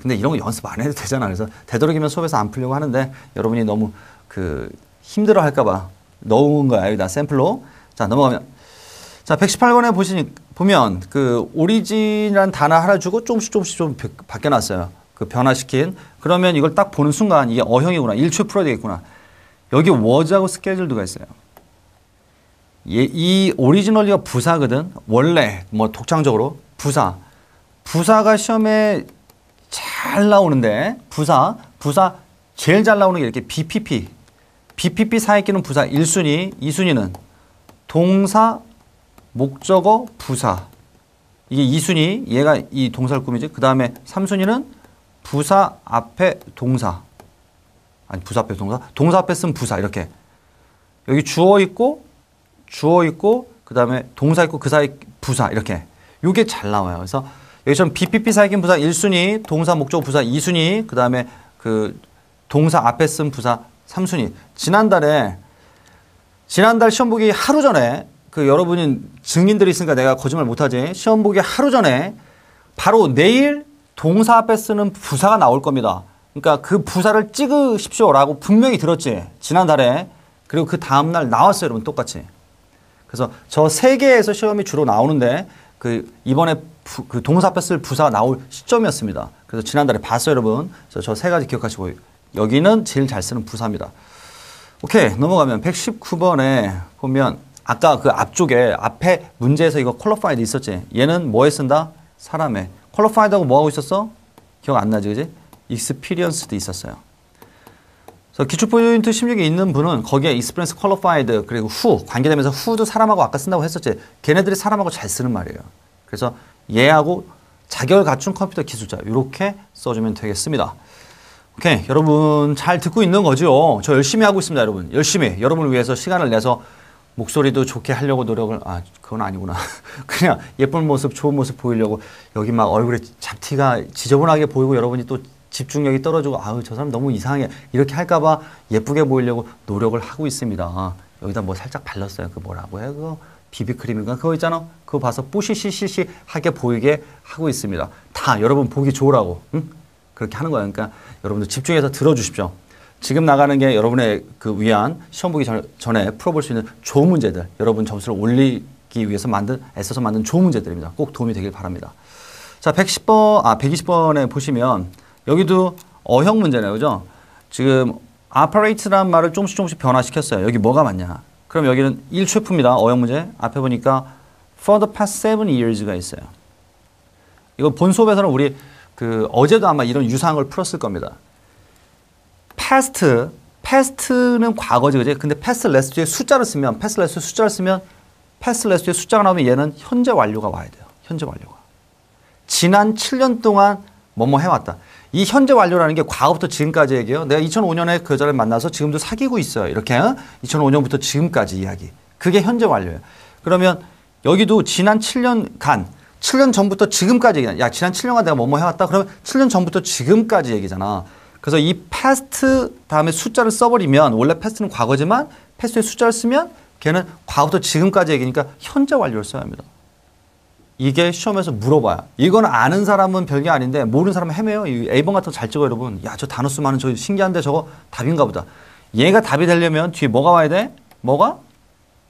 Speaker 1: 근데 이런 거 연습 안 해도 되잖아 그래서 되도록이면 수업에서 안 풀려고 하는데 여러분이 너무 그 힘들어 할까봐 넣은 거야 여기다 샘플로 자 넘어가면 자, 1 1 8번에 보시니 보면 그 오리진이라는 단어 하나 주고 조금씩 조금씩 좀 바뀌어 놨어요. 그 변화시킨 그러면 이걸 딱 보는 순간 이게 어형이구나. 일체 풀어야 되겠구나. 여기 워즈하고 스케줄드가 있어요. 예, 이 오리지널리가 부사거든. 원래 뭐 독창적으로 부사. 부사가 시험에 잘 나오는데 부사 부사 제일 잘 나오는 게 이렇게 BPP. BPP 사이끼는 부사 1순위, 2순위는 동사, 목적어 부사 이게 2순위 얘가 이 동사를 꾸미지 그 다음에 3순위는 부사 앞에 동사 아니 부사 앞에 동사 동사 앞에 쓴 부사 이렇게 여기 주어 있고 주어 있고 그 다음에 동사 있고 그 사이 부사 이렇게 요게 잘 나와요 그래서 여기처럼 BPP 사이긴 부사 1순위 동사 목적어 부사 2순위 그 다음에 그 동사 앞에 쓴 부사 3순위 지난달에 지난달 시험 보기 하루 전에 그 여러분이 증인들이 있으니까 내가 거짓말 못하지. 시험 보기 하루 전에 바로 내일 동사 앞에 쓰는 부사가 나올 겁니다. 그러니까 그 부사를 찍으십시오라고 분명히 들었지. 지난달에. 그리고 그 다음날 나왔어요, 여러분. 똑같이. 그래서 저 세 개에서 시험이 주로 나오는데 그 이번에 부, 그 동사 앞에 쓸 부사가 나올 시점이었습니다. 그래서 지난달에 봤어요, 여러분. 저 세 가지 기억하시고 여기는 제일 잘 쓰는 부사입니다. 오케이. 넘어가면 119번에 보면 아까 그 앞쪽에 앞에 문제에서 이거 퀄러파이드 있었지. 얘는 뭐에 쓴다? 사람에. 퀄러파이드하고 뭐하고 있었어? 기억 안 나지, 그지? 익스피리언스도 있었어요. 그래서 기초 포인트 16에 있는 분은 거기에 익스피리언스 퀄러파이드 그리고 후 관계되면서 후도 사람하고 아까 쓴다고 했었지. 걔네들이 사람하고 잘 쓰는 말이에요. 그래서 얘하고 자격을 갖춘 컴퓨터 기술자 이렇게 써주면 되겠습니다. 오케이 여러분 잘 듣고 있는 거죠? 저 열심히 하고 있습니다 여러분 열심히 여러분을 위해서 시간을 내서 목소리도 좋게 하려고 노력을 아 그건 아니구나 그냥 예쁜 모습 좋은 모습 보이려고 여기 막 얼굴에 잡티가 지저분하게 보이고 여러분이 또 집중력이 떨어지고 아우 저 사람 너무 이상해 이렇게 할까봐 예쁘게 보이려고 노력을 하고 있습니다 여기다 뭐 살짝 발랐어요 그 뭐라고 해요 그거 비비크림인가 그거 있잖아 그거 봐서 뿌시시시시 하게 보이게 하고 있습니다 다 여러분 보기 좋으라고 응? 그렇게 하는 거예요 그러니까 여러분들 집중해서 들어주십시오 지금 나가는 게 여러분의 그 위안 시험 보기 전, 전에 풀어볼 수 있는 좋은 문제들 여러분 점수를 올리기 위해서 만든 애써서 만든 좋은 문제들입니다. 꼭 도움이 되길 바랍니다. 자 110번 아 120번에 보시면 여기도 어형 문제네요, 그죠? 지금 operate란 말을 조금씩 조금씩 변화시켰어요. 여기 뭐가 맞냐? 그럼 여기는 1최프입니다. 어형 문제 앞에 보니까 for the past seven years가 있어요. 이거 본 수업에서는 우리 그 어제도 아마 이런 유사한 걸 풀었을 겁니다. past, past는 과거죠, 그죠? 근데 past less의 숫자를 쓰면, past less 숫자를 쓰면 past less의 숫자가 나오면 얘는 현재 완료가 와야 돼요. 현재 완료가. 지난 7년 동안 뭐 뭐 해왔다. 이 현재 완료라는 게 과거부터 지금까지 얘기예요. 내가 2005년에 그 여자를 만나서 지금도 사귀고 있어요. 이렇게 2005년부터 어? 지금까지 이야기. 그게 현재 완료예요. 그러면 여기도 지난 7년간 7년 전부터 지금까지 얘기야. 야, 지난 7년간 내가 뭐 뭐 해왔다. 그러면 7년 전부터 지금까지 얘기잖아. 그래서 이 past 다음에 숫자를 써버리면 원래 past는 과거지만 past의 숫자를 쓰면 걔는 과거부터 지금까지 얘기니까 현재 완료를 써야 합니다. 이게 시험에서 물어봐요. 이건 아는 사람은 별게 아닌데 모르는 사람은 헤매요. 이 A번 같은 거 잘 찍어 여러분. 야 저 단어 수많은 저 신기한데 저거 답인가 보다. 얘가 답이 되려면 뒤에 뭐가 와야 돼? 뭐가?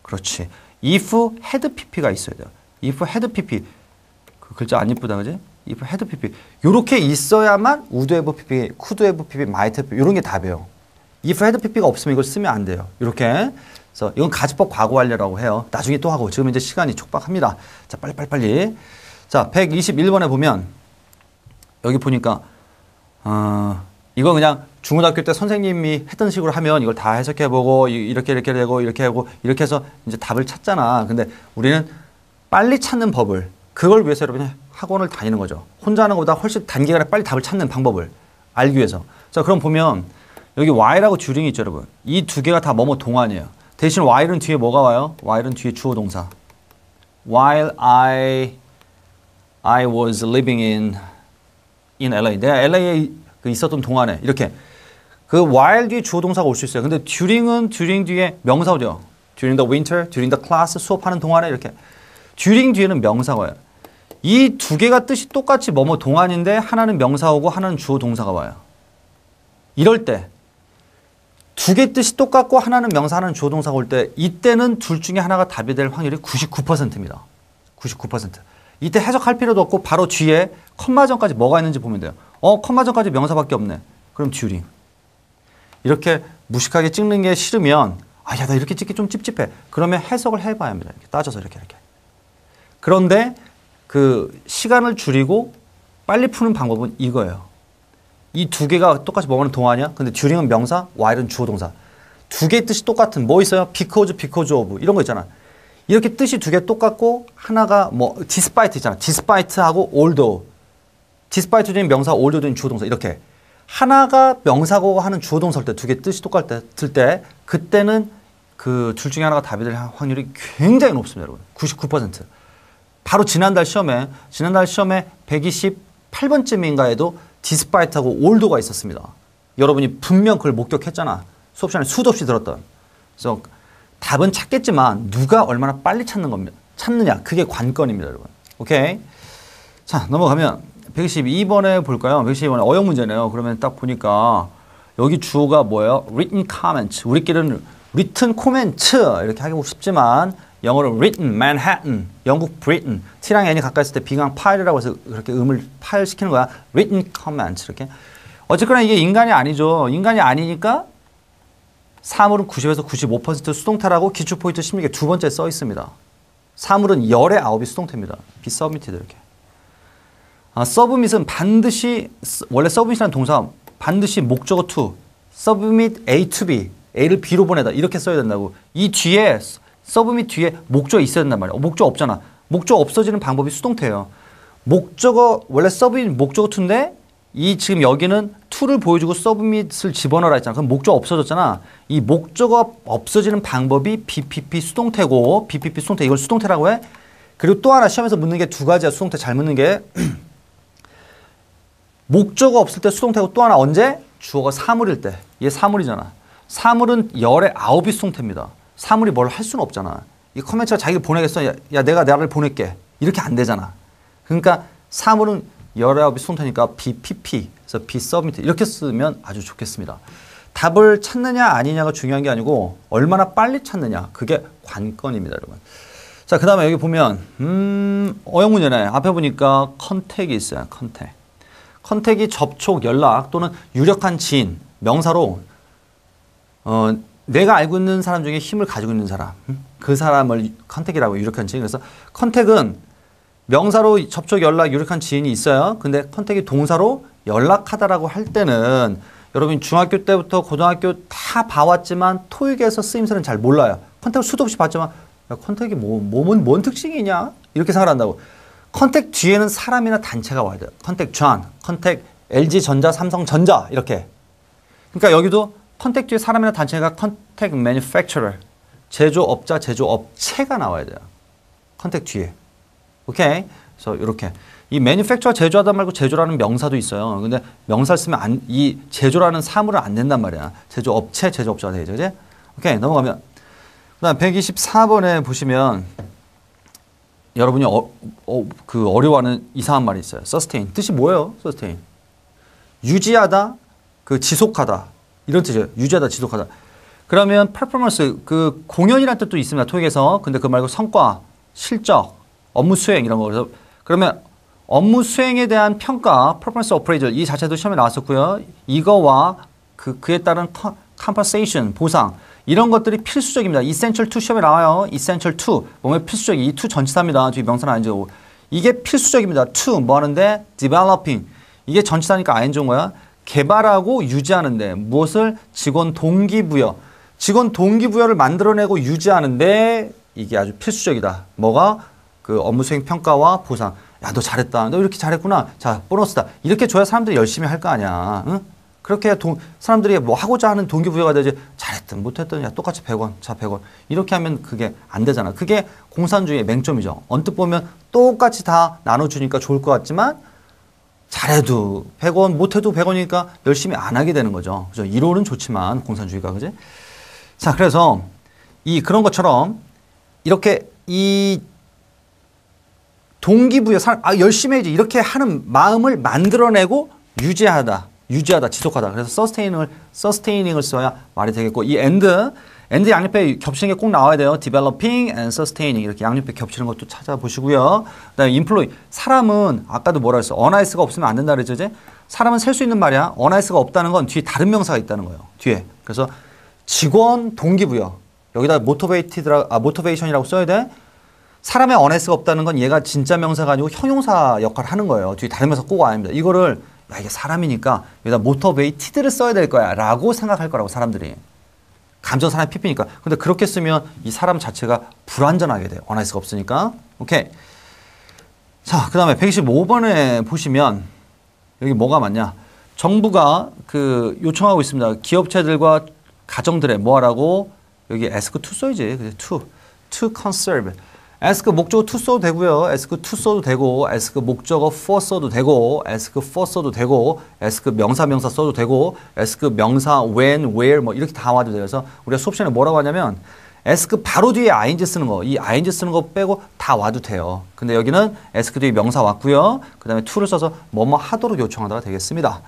Speaker 1: 그렇지. if head pp가 있어야 돼요. if head pp. 그 글자 안 이쁘다 그지? 이프 헤드 PP 이렇게 있어야만 우드 헤브 PP, 쿠드 헤브 PP, 마이트 PP 이런 게 답이에요. if 헤드 PP가 없으면 이걸 쓰면 안 돼요. 이렇게 그래서 이건 가지법 과거 완료라고 해요. 나중에 또 하고 지금 이제 시간이 촉박합니다. 자 빨리 빨리 빨리 자 121번에 보면 여기 보니까 어, 이거 그냥 중고등학교 때 선생님이 했던 식으로 하면 이걸 다 해석해보고 이렇게 이렇게 되고 이렇게 하고 이렇게 해서 이제 답을 찾잖아. 근데 우리는 빨리 찾는 법을 그걸 위해서 여러분이 학원을 다니는 거죠. 혼자 하는 것보다 훨씬 단기간에 빨리 답을 찾는 방법을 알기 위해서. 자, 그럼 보면 여기 w h i l e 하고 d u r i n g 이 있죠, 여러분. 이 두 개가 다 뭐뭐 동안이에요. 대신 while은 뒤에 뭐가 와요? while은 뒤에 주어 동사. While I I was living in in LA. 내가 LA에 그 있었던 동안에 이렇게 그 while 뒤에 주어 동사가 올 수 있어요. 근데 during은 during 뒤에 명사죠. during the winter, during the class 수업하는 동안에 이렇게 during 뒤에는 명사가와요 이두 개가 뜻이 똑같이 뭐뭐 동안인데 하나는 명사오고 하나는 주어 동사가 와요. 이럴 때 두 개 뜻이 똑같고 하나는 명사 하나는 주어 동사가 올 때 이때는 둘 중에 하나가 답이 될 확률이 99%입니다. 99%. 이때 해석할 필요도 없고 바로 뒤에 컴마전까지 뭐가 있는지 보면 돼요. 어, 컴마전까지 명사밖에 없네. 그럼 듀링. 이렇게 무식하게 찍는 게 싫으면 아, 야, 나 이렇게 찍기 좀 찝찝해. 그러면 해석을 해봐야 합니다. 이렇게 따져서 이렇게, 이렇게. 그런데 그 시간을 줄이고 빨리 푸는 방법은 이거예요. 이 두 개가 똑같이 뭐하는 동화냐? 근데 듀링은 명사, while은 주어 동사. 두 개 뜻이 똑같은 뭐 있어요? because, because of 이런 거 있잖아. 이렇게 뜻이 두 개 똑같고 하나가 뭐 despite 있잖아. despite하고 although. despite 되는 명사, although 되는 주어 동사 이렇게. 하나가 명사고 하는 주어 동사일 때 두 개 뜻이 똑같을 때, 들 때, 그때는 그 둘 중에 하나가 답이 될 확률이 굉장히 높습니다, 여러분. 99%. 바로 지난달 시험에 지난달 시험에 128번쯤인가에도 디스파이트하고 올도가 있었습니다. 여러분이 분명 그걸 목격했잖아. 수업 시간에 수도 없이 들었던. 그래서 답은 찾겠지만 누가 얼마나 빨리 찾는 겁니다. 찾느냐 그게 관건입니다, 여러분. 오케이. 자 넘어가면 112번에 볼까요? 112번에 어영 문제네요. 그러면 딱 보니까 여기 주어가 뭐예요? written comment. 우리끼리는 written comment 이렇게 하고 싶지만 영어로 written, Manhattan, 영국 Britain. T랑 N이 가까이 있을 때 빙항 파일이라고 해서 그렇게 음을 파일시키는 거야. written comment 이렇게. 어쨌거나 이게 인간이 아니죠. 인간이 아니니까 3물은 90에서 95% 수동태라고 기출 포인트 16개 두 번째 써 있습니다. 3물은 열의 아홉이 수동태입니다. be submitted 이렇게. 아, submit은 반드시 원래 submit이라는 동사 반드시 목적어 to submit A to B A를 B로 보내다 이렇게 써야 된다고 이 뒤에 서브밋 뒤에 목적이 있어야 된단 말이야. 어, 목적 없잖아. 목적 없어지는 방법이 수동태예요. 목적어 원래 서브밋 목적어 2인데 이 지금 여기는 2를 보여주고 서브밋을 집어넣으라 했잖아. 그럼 목적어 없어졌잖아. 이 목적어 없어지는 방법이 BPP 수동태고 BPP 수동태 이걸 수동태라고 해. 그리고 또 하나 시험에서 묻는 게 두 가지야. 수동태 잘 묻는 게 목적어 없을 때 수동태고 또 하나 언제? 주어가 사물일 때. 얘 사물이잖아. 사물은 열의 아홉이 수동태입니다. 사물이 뭘 할 수는 없잖아. 이 커맨트가 자기를 보내겠어. 야, 야, 내가 나를 보낼게. 이렇게 안 되잖아. 그러니까 사물은 열아홉이 손터니까 BPP, 그래서 B 서밋 이렇게 쓰면 아주 좋겠습니다. 답을 찾느냐 아니냐가 중요한 게 아니고 얼마나 빨리 찾느냐 그게 관건입니다, 여러분. 자, 그 다음에 여기 보면 음, 어영문이네. 앞에 보니까 컨택이 있어요, 컨택. 컨택이 접촉, 연락 또는 유력한 지인 명사로 어, 내가 알고 있는 사람 중에 힘을 가지고 있는 사람 음? 그 사람을 컨택이라고 유력한 지인 그래서 컨택은 명사로 접촉 연락 유력한 지인이 있어요 근데 컨택이 동사로 연락하다라고 할 때는 여러분 중학교 때부터 고등학교 다 봐왔지만 토익에서 쓰임새는 잘 몰라요 컨택을 수도 없이 봤지만 야, 컨택이 뭐, 몸은 뭔 특징이냐 이렇게 생각을 한다고 컨택 뒤에는 사람이나 단체가 와야 돼요 컨택 주한 컨택 LG전자 삼성전자 이렇게 그러니까 여기도 컨택 뒤에 사람이나 단체가 컨택 매니팩처럴 제조업자, 제조업체가 나와야 돼요. 컨택 뒤에. 오케이? 그래서 이렇게 이 매니팩처 제조하다 말고 제조라는 명사도 있어요. 근데 명사 쓰면 안, 이 제조라는 사물은 안 된단 말이야. 제조업체, 제조업자가 되죠. 그지? 오케이, 넘어가면. 그 다음 124번에 보시면 여러분이 어, 어, 그 어려워하는 이상한 말이 있어요. sustain. 뜻이 뭐예요? sustain. 유지하다, 그 지속하다. 이런 뜻이에요. 유지하다, 지속하다. 그러면 퍼포먼스 그 공연이라는 뜻도 있습니다. 토익에서. 근데 그 말고 성과, 실적, 업무 수행 이런 거. 그래서 그러면 업무 수행에 대한 평가, 퍼포먼스 어프레이저이 자체도 시험에 나왔었고요. 이거와 그 그에 따른 컴퍼세이션 보상 이런 것들이 필수적입니다. 이센셜 투 시험에 나와요. 이센셜 투 몸에 필수적 이투 전치사입니다. 뒤 명사는 아니죠. 이게 필수적입니다. 투뭐 하는데 디 e v e l o 이게 전치사니까 ing 온 거야. 개발하고 유지하는데 무엇을 직원 동기부여 직원 동기부여를 만들어내고 유지하는데 이게 아주 필수적이다. 뭐가 그 업무 수행 평가와 보상. 야 너 잘했다. 너 이렇게 잘했구나. 자 보너스다. 이렇게 줘야 사람들이 열심히 할 거 아니야. 응? 그렇게 동, 사람들이 뭐 하고자 하는 동기부여가 되지 잘했든 못했든 야 똑같이 100원 자 100원 이렇게 하면 그게 안 되잖아 그게 공산주의의 맹점이죠 언뜻 보면 똑같이 다 나눠주니까 좋을 것 같지만 잘해도 100원, 못해도 100원이니까 열심히 안 하게 되는 거죠. 그죠? 이론은 좋지만, 공산주의가, 그지? 자, 그래서, 이, 그런 것처럼, 이렇게, 이, 동기부여, 아, 열심히 해야지. 이렇게 하는 마음을 만들어내고, 유지하다. 유지하다, 지속하다. 그래서 서스테이닝을, 서스테이닝을 써야 말이 되겠고, 이 엔드, and 양옆에 겹치는 게 꼭 나와야 돼요. developing and sustaining 이렇게 양옆에 겹치는 것도 찾아보시고요. 그다음에 employee 사람은 아까도 뭐라 했어? o n 이스가 없으면 안 된다 그랬죠, 이제? 사람은 셀 수 있는 말이야. o n 이스가 없다는 건 뒤에 다른 명사가 있다는 거예요. 뒤에. 그래서 직원 동기부여. 여기다 motivated라 아 motivation이라고 써야 돼. 사람의 o 이스가 없다는 건 얘가 진짜 명사가 아니고 형용사 역할을 하는 거예요. 뒤에 다른 명사 꼭 아닙니다. 이거를 야 이게 사람이니까 여기다 motivated를 써야 될 거야 라고 생각할 거라고 사람들이. 감정 사람 PP니까. 근데 그렇게 쓰면 이 사람 자체가 불완전하게 돼요. 어나이가 없으니까. 오케이. 자, 그 다음에 125번에 보시면 여기 뭐가 많냐. 정부가 그 요청하고 있습니다. 기업체들과 가정들의 뭐하라고 여기 에스크 투 써야지. 그래, 투. 투 컨설브. ask 목적어 to 써도 되고요. ask to 써도 되고 ask 목적어 for 써도 되고 ask for 써도 되고 ask 명사 명사 써도 되고 ask 명사 when, where 뭐 이렇게 다 와도 돼요. 그래서 우리가 수업 시간에 뭐라고 하냐면 ask 바로 뒤에 ing 쓰는 거, 이 ing 쓰는 거 빼고 다 와도 돼요. 근데 여기는 ask 뒤에 명사 왔고요. 그 다음에 to를 써서 뭐 뭐 하도록 요청하다가 되겠습니다.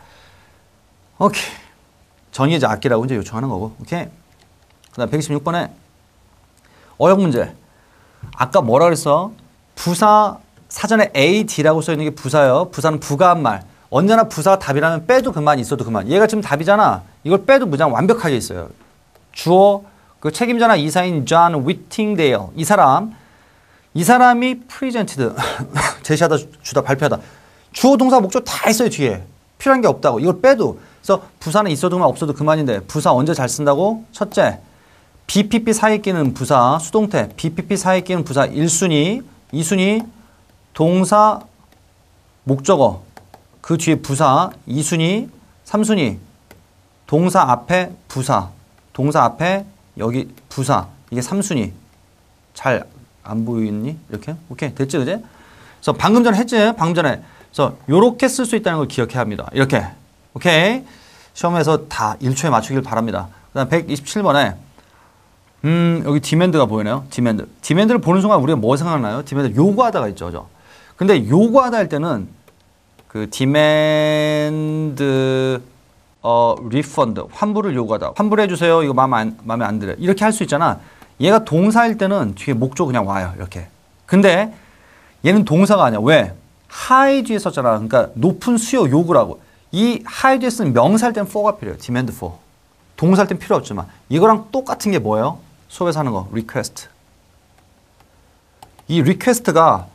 Speaker 1: 오케이. 정의자 악기라고 이제 요청하는 거고. 오케이. 그 다음 126번에 어역 문제. 아까 뭐라 그랬어? 부사 사전에 ad라고 써 있는 게 부사예요. 부사는 부가 한 말. 언제나 부사 답이라면 빼도 그만 있어도 그만. 얘가 지금 답이잖아. 이걸 빼도 무장 완벽하게 있어요. 주어 그 책임자나 이사인 존 위팅데일 이 사람 이 사람이 프리젠티드 제시하다 주다 발표하다 주어 동사 목적 다 있어요 뒤에 필요한 게 없다고 이걸 빼도 그래서 부사는 있어도 그만 없어도 그만인데 부사 언제 잘 쓴다고 첫째 BPP 사이 끼는 부사 수동태 BPP 사이 끼는 부사 1순위 2순위 동사 목적어 그 뒤에 부사 2순위 3순위 동사 앞에 부사 동사 앞에 여기 부사 이게 3순위 잘 안 보이니? 이렇게? 오케이 됐지 그제? 그래서 방금 전에 했지? 방금 전에 그래서 이렇게쓸 수 있다는 걸 기억해야 합니다 이렇게 오케이? 시험에서 다 1초에 맞추길 바랍니다 그 다음 127번에 음, 여기 디맨드가 보이네요 디맨드. 디맨드를 보는 순간 우리가 뭐 생각나요? 디맨드 요구하다가 있죠. 그죠? 근데 요구하다 할 때는 그 디맨드 어 리펀드 환불을 요구하다. 환불해 주세요. 이거 마음 안 마음에 안 들어요. 이렇게 할 수 있잖아. 얘가 동사일 때는 뒤에 목조 그냥 와요. 이렇게. 근데 얘는 동사가 아니야. 왜? 하이 뒤에 썼잖아. 그러니까 높은 수요 요구라고. 이 하이 뒤에 쓰는 명사일 때는 for가 필요해요. 디맨드 for. 동사일 때는 필요 없지만 이거랑 똑같은 게 뭐예요? 수업에서 하는 거 request 이 request가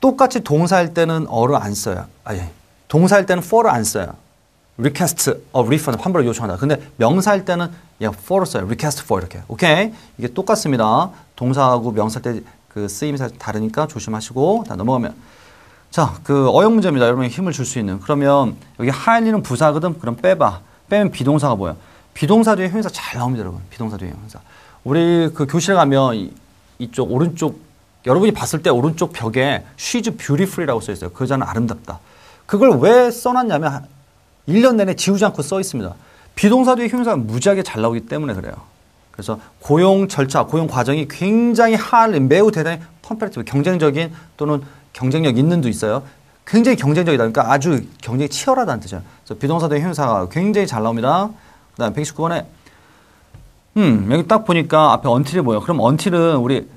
Speaker 1: 똑같이 동사일 때는 어를 안 써요 아예 동사일 때는 for를 안 써요 request o refund 환불을 요청한다 근데 명사일 때는 예, for를 써요 request for 이렇게 오케이 이게 똑같습니다 동사하고 명사 때 그 쓰임이 다르니까 조심하시고 다 넘어가면 자, 그 어영 문제입니다. 여러분이 힘을 줄 수 있는. 그러면 여기 하일리는 부사거든. 그럼 빼봐. 빼면 비동사가 뭐야? 비동사 뒤에 형용사 잘 나옵니다, 여러분. 비동사 뒤에 형용사. 우리 그 교실 가면 이쪽 오른쪽 여러분이 봤을 때 오른쪽 벽에 she's beautiful이라고 써 있어요. 그 여자는 아름답다. 그걸 왜 써놨냐면 1년 내내 지우지 않고 써 있습니다. 비동사 뒤에 형용사가 무지하게 잘 나오기 때문에 그래요. 그래서 고용 절차, 고용 과정이 굉장히 하한, 매우 대단히 컴페티브, 경쟁적인 또는 경쟁력 있는도 있어요. 굉장히 경쟁적이다. 그러니까 아주 경쟁이 치열하다는 뜻이에요. 그래서 비동사 뒤에 형용사가 굉장히 잘 나옵니다. 그 다음 에 119번에 음, 여기 딱 보니까 앞에 언틸이 뭐예요? 그럼 언틸은 우리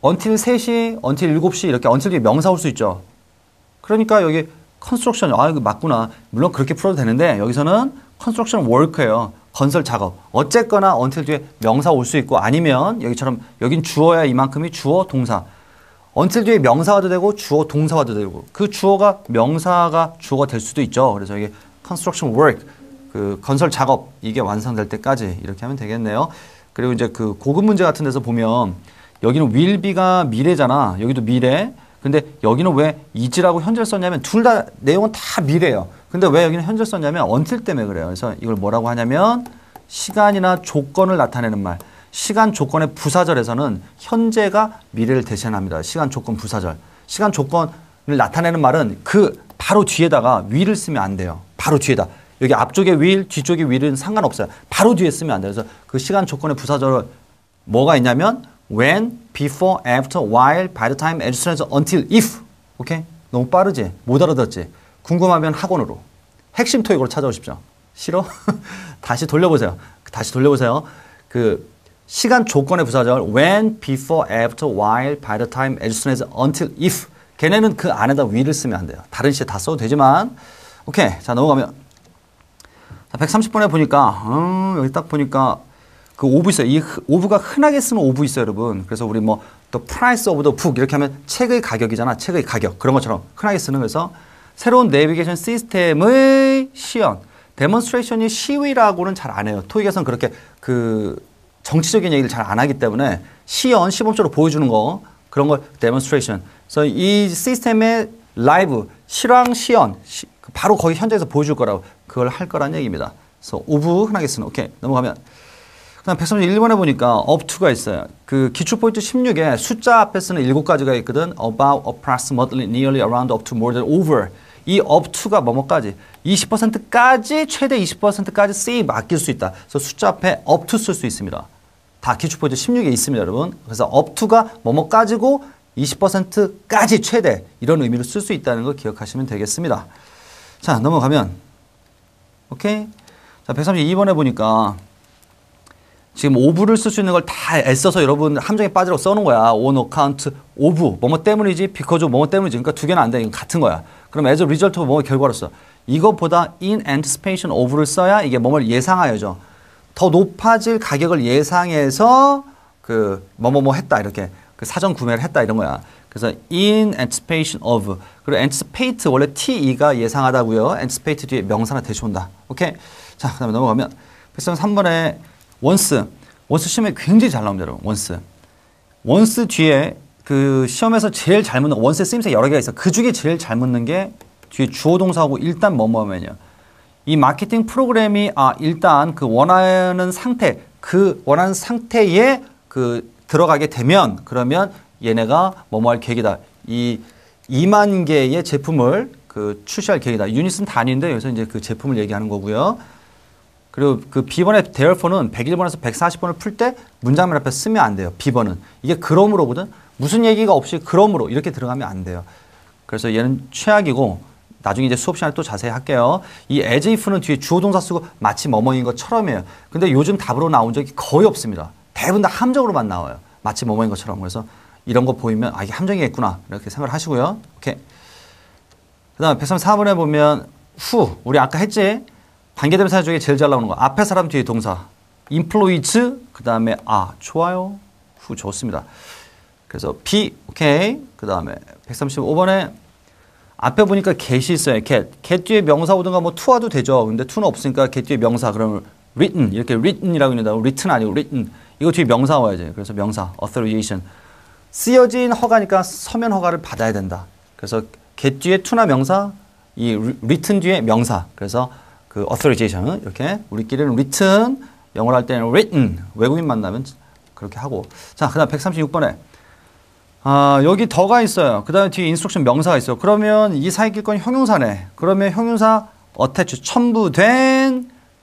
Speaker 1: 언틸 3시, 언틸 7시 이렇게 언틸 뒤에 명사 올 수 있죠. 그러니까 여기 컨스트럭션, 아, 이거 맞구나. 물론 그렇게 풀어도 되는데 여기서는 컨스트럭션 월크예요. 건설 작업. 어쨌거나 언틸 뒤에 명사 올 수 있고 아니면 여기처럼 여긴 주어야 이만큼이 주어 동사. 언틸 뒤에 명사와도 되고 주어 동사와도 되고 그 주어가 명사가 주어가 될 수도 있죠. 그래서 이게 컨스트럭션 월크 그 건설 작업 이게 완성될 때까지 이렇게 하면 되겠네요. 그리고 이제 그 고급 문제 같은 데서 보면 여기는 w i l l 가 미래잖아. 여기도 미래. 근데 여기는 왜 is라고 현재를 썼냐면 둘 다 내용은 다 미래예요. 근데 왜 여기는 현재를 썼냐면 until 때문에 그래요. 그래서 이걸 뭐라고 하냐면 시간이나 조건을 나타내는 말. 시간 조건의 부사절에서는 현재가 미래를 대신합니다. 시간 조건 부사절. 시간 조건을 나타내는 말은 그 바로 뒤에다가 위를 쓰면 안 돼요. 바로 뒤에다. 여기 앞쪽에 will, 뒤쪽에 w i l l 은 상관없어요. 바로 뒤에 쓰면 안 돼요. 그래서 그 시간 조건의 부사절 은 뭐가 있냐면 when, before, after, while, by the time, as soon as, until, if. 오케이? 너무 빠르지? 못 알아듣지? 궁금하면 학원으로. 핵심 토익으로 찾아오십시오. 싫어? 다시 돌려보세요. 다시 돌려보세요. 그 시간 조건의 부사절 when, before, after, while, by the time, as soon as, until, if. 걔네는 그 안에다 will을 쓰면 안 돼요. 다른 시에 다 써도 되지만 오케이. 자, 넘어가면 130번에 아, 보니까 음, 여기 딱 보니까 그 오브 있어요. 이 오브가 흔하게 쓰는 오브 있어요, 여러분. 그래서 우리 뭐또 price of t 이렇게 하면 책의 가격이잖아. 책의 가격. 그런 것처럼 흔하게 쓰는 그래서 새로운 내비게이션 시스템의 시연. 데몬스트레이션이 시위라고는 잘 안 해요. 토익에서는 그렇게 그 정치적인 얘기를 잘 안 하기 때문에 시연, 시범적으로 보여주는 거 그런 걸 데몬스트레이션. 그래서 이 시스템의 라이브 실황 시연 바로 거기 현장에서 보여줄 거라고 그걸 할 거란 얘기입니다. 그래서 오브 흔하겠으나 오케이 넘어가면 그다음 131번에 보니까 업투가 있어요. 그 기출 포인트 16에 숫자 앞에 쓰는 7가지가 있거든. about, a p r o x i m a t e l y nearly, around, up to, more than, over 이 업투가 뭐뭐까지 20%까지 최대 20%까지 save 수 있다. 그래서 숫자 앞에 업투 쓸 수 있습니다. 다 기출 포인트 16에 있습니다, 여러분. 그래서 업투가 뭐뭐까지고 20%까지 최대 이런 의미로 쓸 수 있다는 걸 기억하시면 되겠습니다. 자, 넘어가면 오케이. 자, 132번에 보니까 지금 오브를 쓸 수 있는 걸 다 애써서 여러분 함정에 빠지라고 써놓은 거야. on account of 뭐뭐 때문이지 because 뭐뭐 때문이지. 그러니까 두 개는 안 돼. 이건 같은 거야. 그럼 as a result of 뭐 결과로 써. 이것보다 in anticipation of를 써야 이게 뭐뭐를 예상하여죠. 더 높아질 가격을 예상해서 그 뭐 뭐뭐 뭐 했다 이렇게 그 사전 구매를 했다 이런 거야. 그래서 in anticipation of 그리고 anticipate 원래 te가 예상하다고요. anticipate 뒤에 명사나 대시온다. 오케이. 자, 그다음에 넘어가면 패션 3번에 once. 원스 시험에 굉장히 잘 나옵니다, 여러분. 원스. 원스 뒤에 그 시험에서 제일 잘 묻는 원스의 쓰임새 여러 개가 있어. 그 중에 제일 잘 묻는 게 뒤에 주어 동사하고 일단 뭐뭐하면요. 이 마케팅 프로그램이 아 일단 그 원하는 상태, 그 원하는 상태에그 들어가게 되면 그러면 얘네가 뭐뭐 할 계획이다. 이 2만 개의 제품을 그 출시할 계획이다. 유닛은 단위인데 여기서 이제 그 제품을 얘기하는 거고요. 그리고 그 B번의 대열포는 101번에서 140번을 풀 때 문장면 앞에 쓰면 안 돼요. 비번은 이게 그럼으로거든. 무슨 얘기가 없이 그럼으로 이렇게 들어가면 안 돼요. 그래서 얘는 최악이고 나중에 이제 수업 시간에 또 자세히 할게요. 이 as if는 뒤에 주어동사 쓰고 마치 뭐뭐인 것처럼이에요. 근데 요즘 답으로 나온 적이 거의 없습니다. 대부분 다 함정으로만 나와요. 마치 뭐뭐인 것처럼. 그래서 이런 거 보이면 아 이게 함정이겠구나 이렇게 생각을 하시고요. 오케이. 그 다음에 134번에 보면 후 우리 아까 했지? 관계대명사 중에 제일 잘 나오는 거 앞에 사람 뒤에 동사 인플루이츠 그 다음에 아 좋아요 후 좋습니다. 그래서 비 오케이 그 다음에 135번에 앞에 보니까 get이 있어요. get. get 뒤에 명사 오든가 뭐 to와도 되죠. 근데 to는 없으니까 get 뒤에 명사 그러면 written 이렇게 written이라고 있는데 written 아니고 written 이거 뒤에 명사 와야 돼. 그래서 명사 authorization 쓰여진 허가니까 서면 허가를 받아야 된다. 그래서 get 뒤에 to나 명사 이 written 뒤에 명사. 그래서 그 authorization 이렇게 우리끼리는 written 영어로 할 때는 written 외국인 만나면 그렇게 하고 자 그다음 136번에 아 여기 더가 있어요. 그다음에 뒤에 인스트럭션 명사가 있어요. 그러면 이 사이길건 형용사네. 그러면 형용사 어태치 첨부된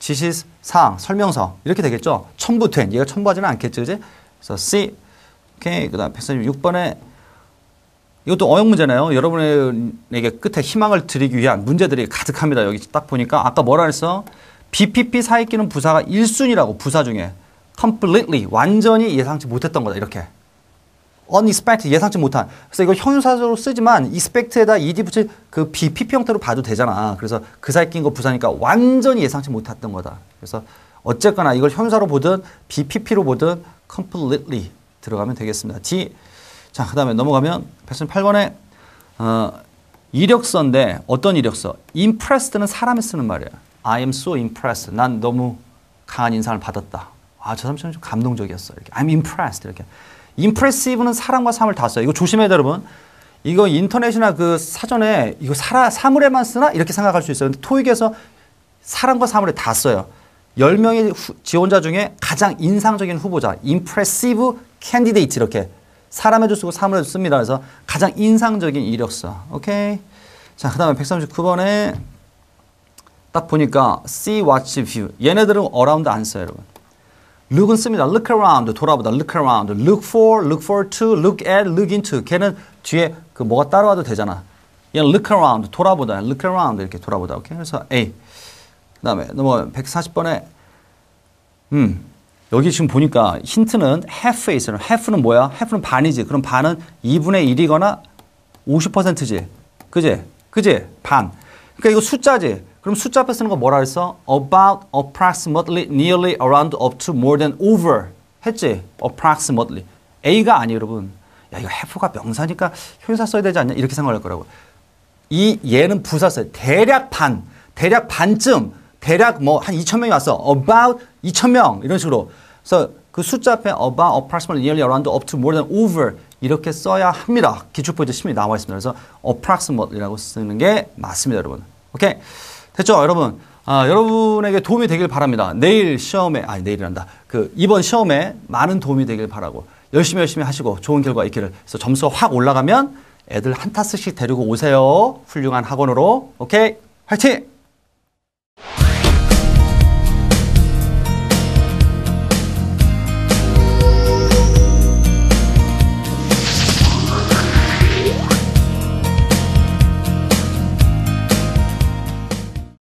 Speaker 1: 지시사항, 설명서 이렇게 되겠죠. 첨부된 얘가 첨부하지는 않겠죠. 이제 그래서 C, 오케이. 그다음 패스님 6번에 이것도 어영 문제네요. 여러분에게 끝에 희망을 드리기 위한 문제들이 가득합니다. 여기 딱 보니까 아까 뭐라 했어? BPP 사이끼는 부사가 1순위라고 부사 중에 completely 완전히 예상치 못했던 거다 이렇게 unexpected 예상치 못한 그래서 이거 형용사로 쓰지만 expect에다 ed 붙일 그 bpp 형태로 봐도 되잖아 그래서 그 사이 낀거 부사니까 완전히 예상치 못했던 거다 그래서 어쨌거나 이걸 형용사로 보든 bpp로 보든 completely 들어가면 되겠습니다 d 자그 다음에 넘어가면 138번에 어, 이력서인데 어떤 이력서 impressed는 사람이 쓰는 말이야 I am so impressed 난 너무 강한 인상을 받았다 아저 사람 좀 감동적이었어 이렇게 I'm impressed 이렇게 임프레시브는 사람과 삶을 다 써요. 이거 조심해야 돼, 여러분. 이거 인터넷이나 그 사전에 이거 사라, 사물에만 쓰나? 이렇게 생각할 수 있어요. 근데 토익에서 사람과 사물에 다 써요. 10명의 후, 지원자 중에 가장 인상적인 후보자, 임프레시브 캔디데이트 이렇게 사람에도 쓰고 사물에도 씁니다. 그래서 가장 인상적인 이력서. 오케이. 자, 그 다음에 139번에 딱 보니까 see, watch, view. 얘네들은 어라운드 안 써요, 여러분. look은 씁니다. look around, 돌아보다, look around, look for, look for to, look at, look into. 걔는 뒤에 그 뭐가 따라와도 되잖아. 얘는 look around, 돌아보다, look around 이렇게 돌아보다. 오케이? 그래서 A. 그 다음에 넘어 140번에 음 여기 지금 보니까 힌트는 half에 있어요. half는 뭐야? half는 반이지. 그럼 반은 2분의 1이거나 50%지. 그지? 그지? 반. 그러니까 이거 숫자지. 그럼 숫자 앞에 쓰는 거 뭐라 했어 About, approximately, nearly, around, up to, more than, over 했지? Approximately. A가 아니에요, 여러분. 야, 이거 해프가 명사니까 효용사 써야 되지 않냐? 이렇게 생각할 거라고. 이 얘는 부사 써요. 대략 반, 대략 반쯤, 대략 뭐 한 2천 명이 왔어. About 2천 명 이런 식으로. 그래서 그 숫자 앞에 about, approximately, nearly, around, up to, more than, over 이렇게 써야 합니다. 기출 포인트 10이 나와 있습니다. 그래서 approximately라고 쓰는 게 맞습니다, 여러분. 오케이. 됐죠? 여러분, 아, 여러분에게 도움이 되길 바랍니다. 내일 시험에, 아니, 내일이란다. 그, 이번 시험에 많은 도움이 되길 바라고, 열심히 열심히 하시고, 좋은 결과 있기를. 그래서 점수가 확 올라가면 애들 한 타스씩 데리고 오세요. 훌륭한 학원으로. 오케이? 화이팅!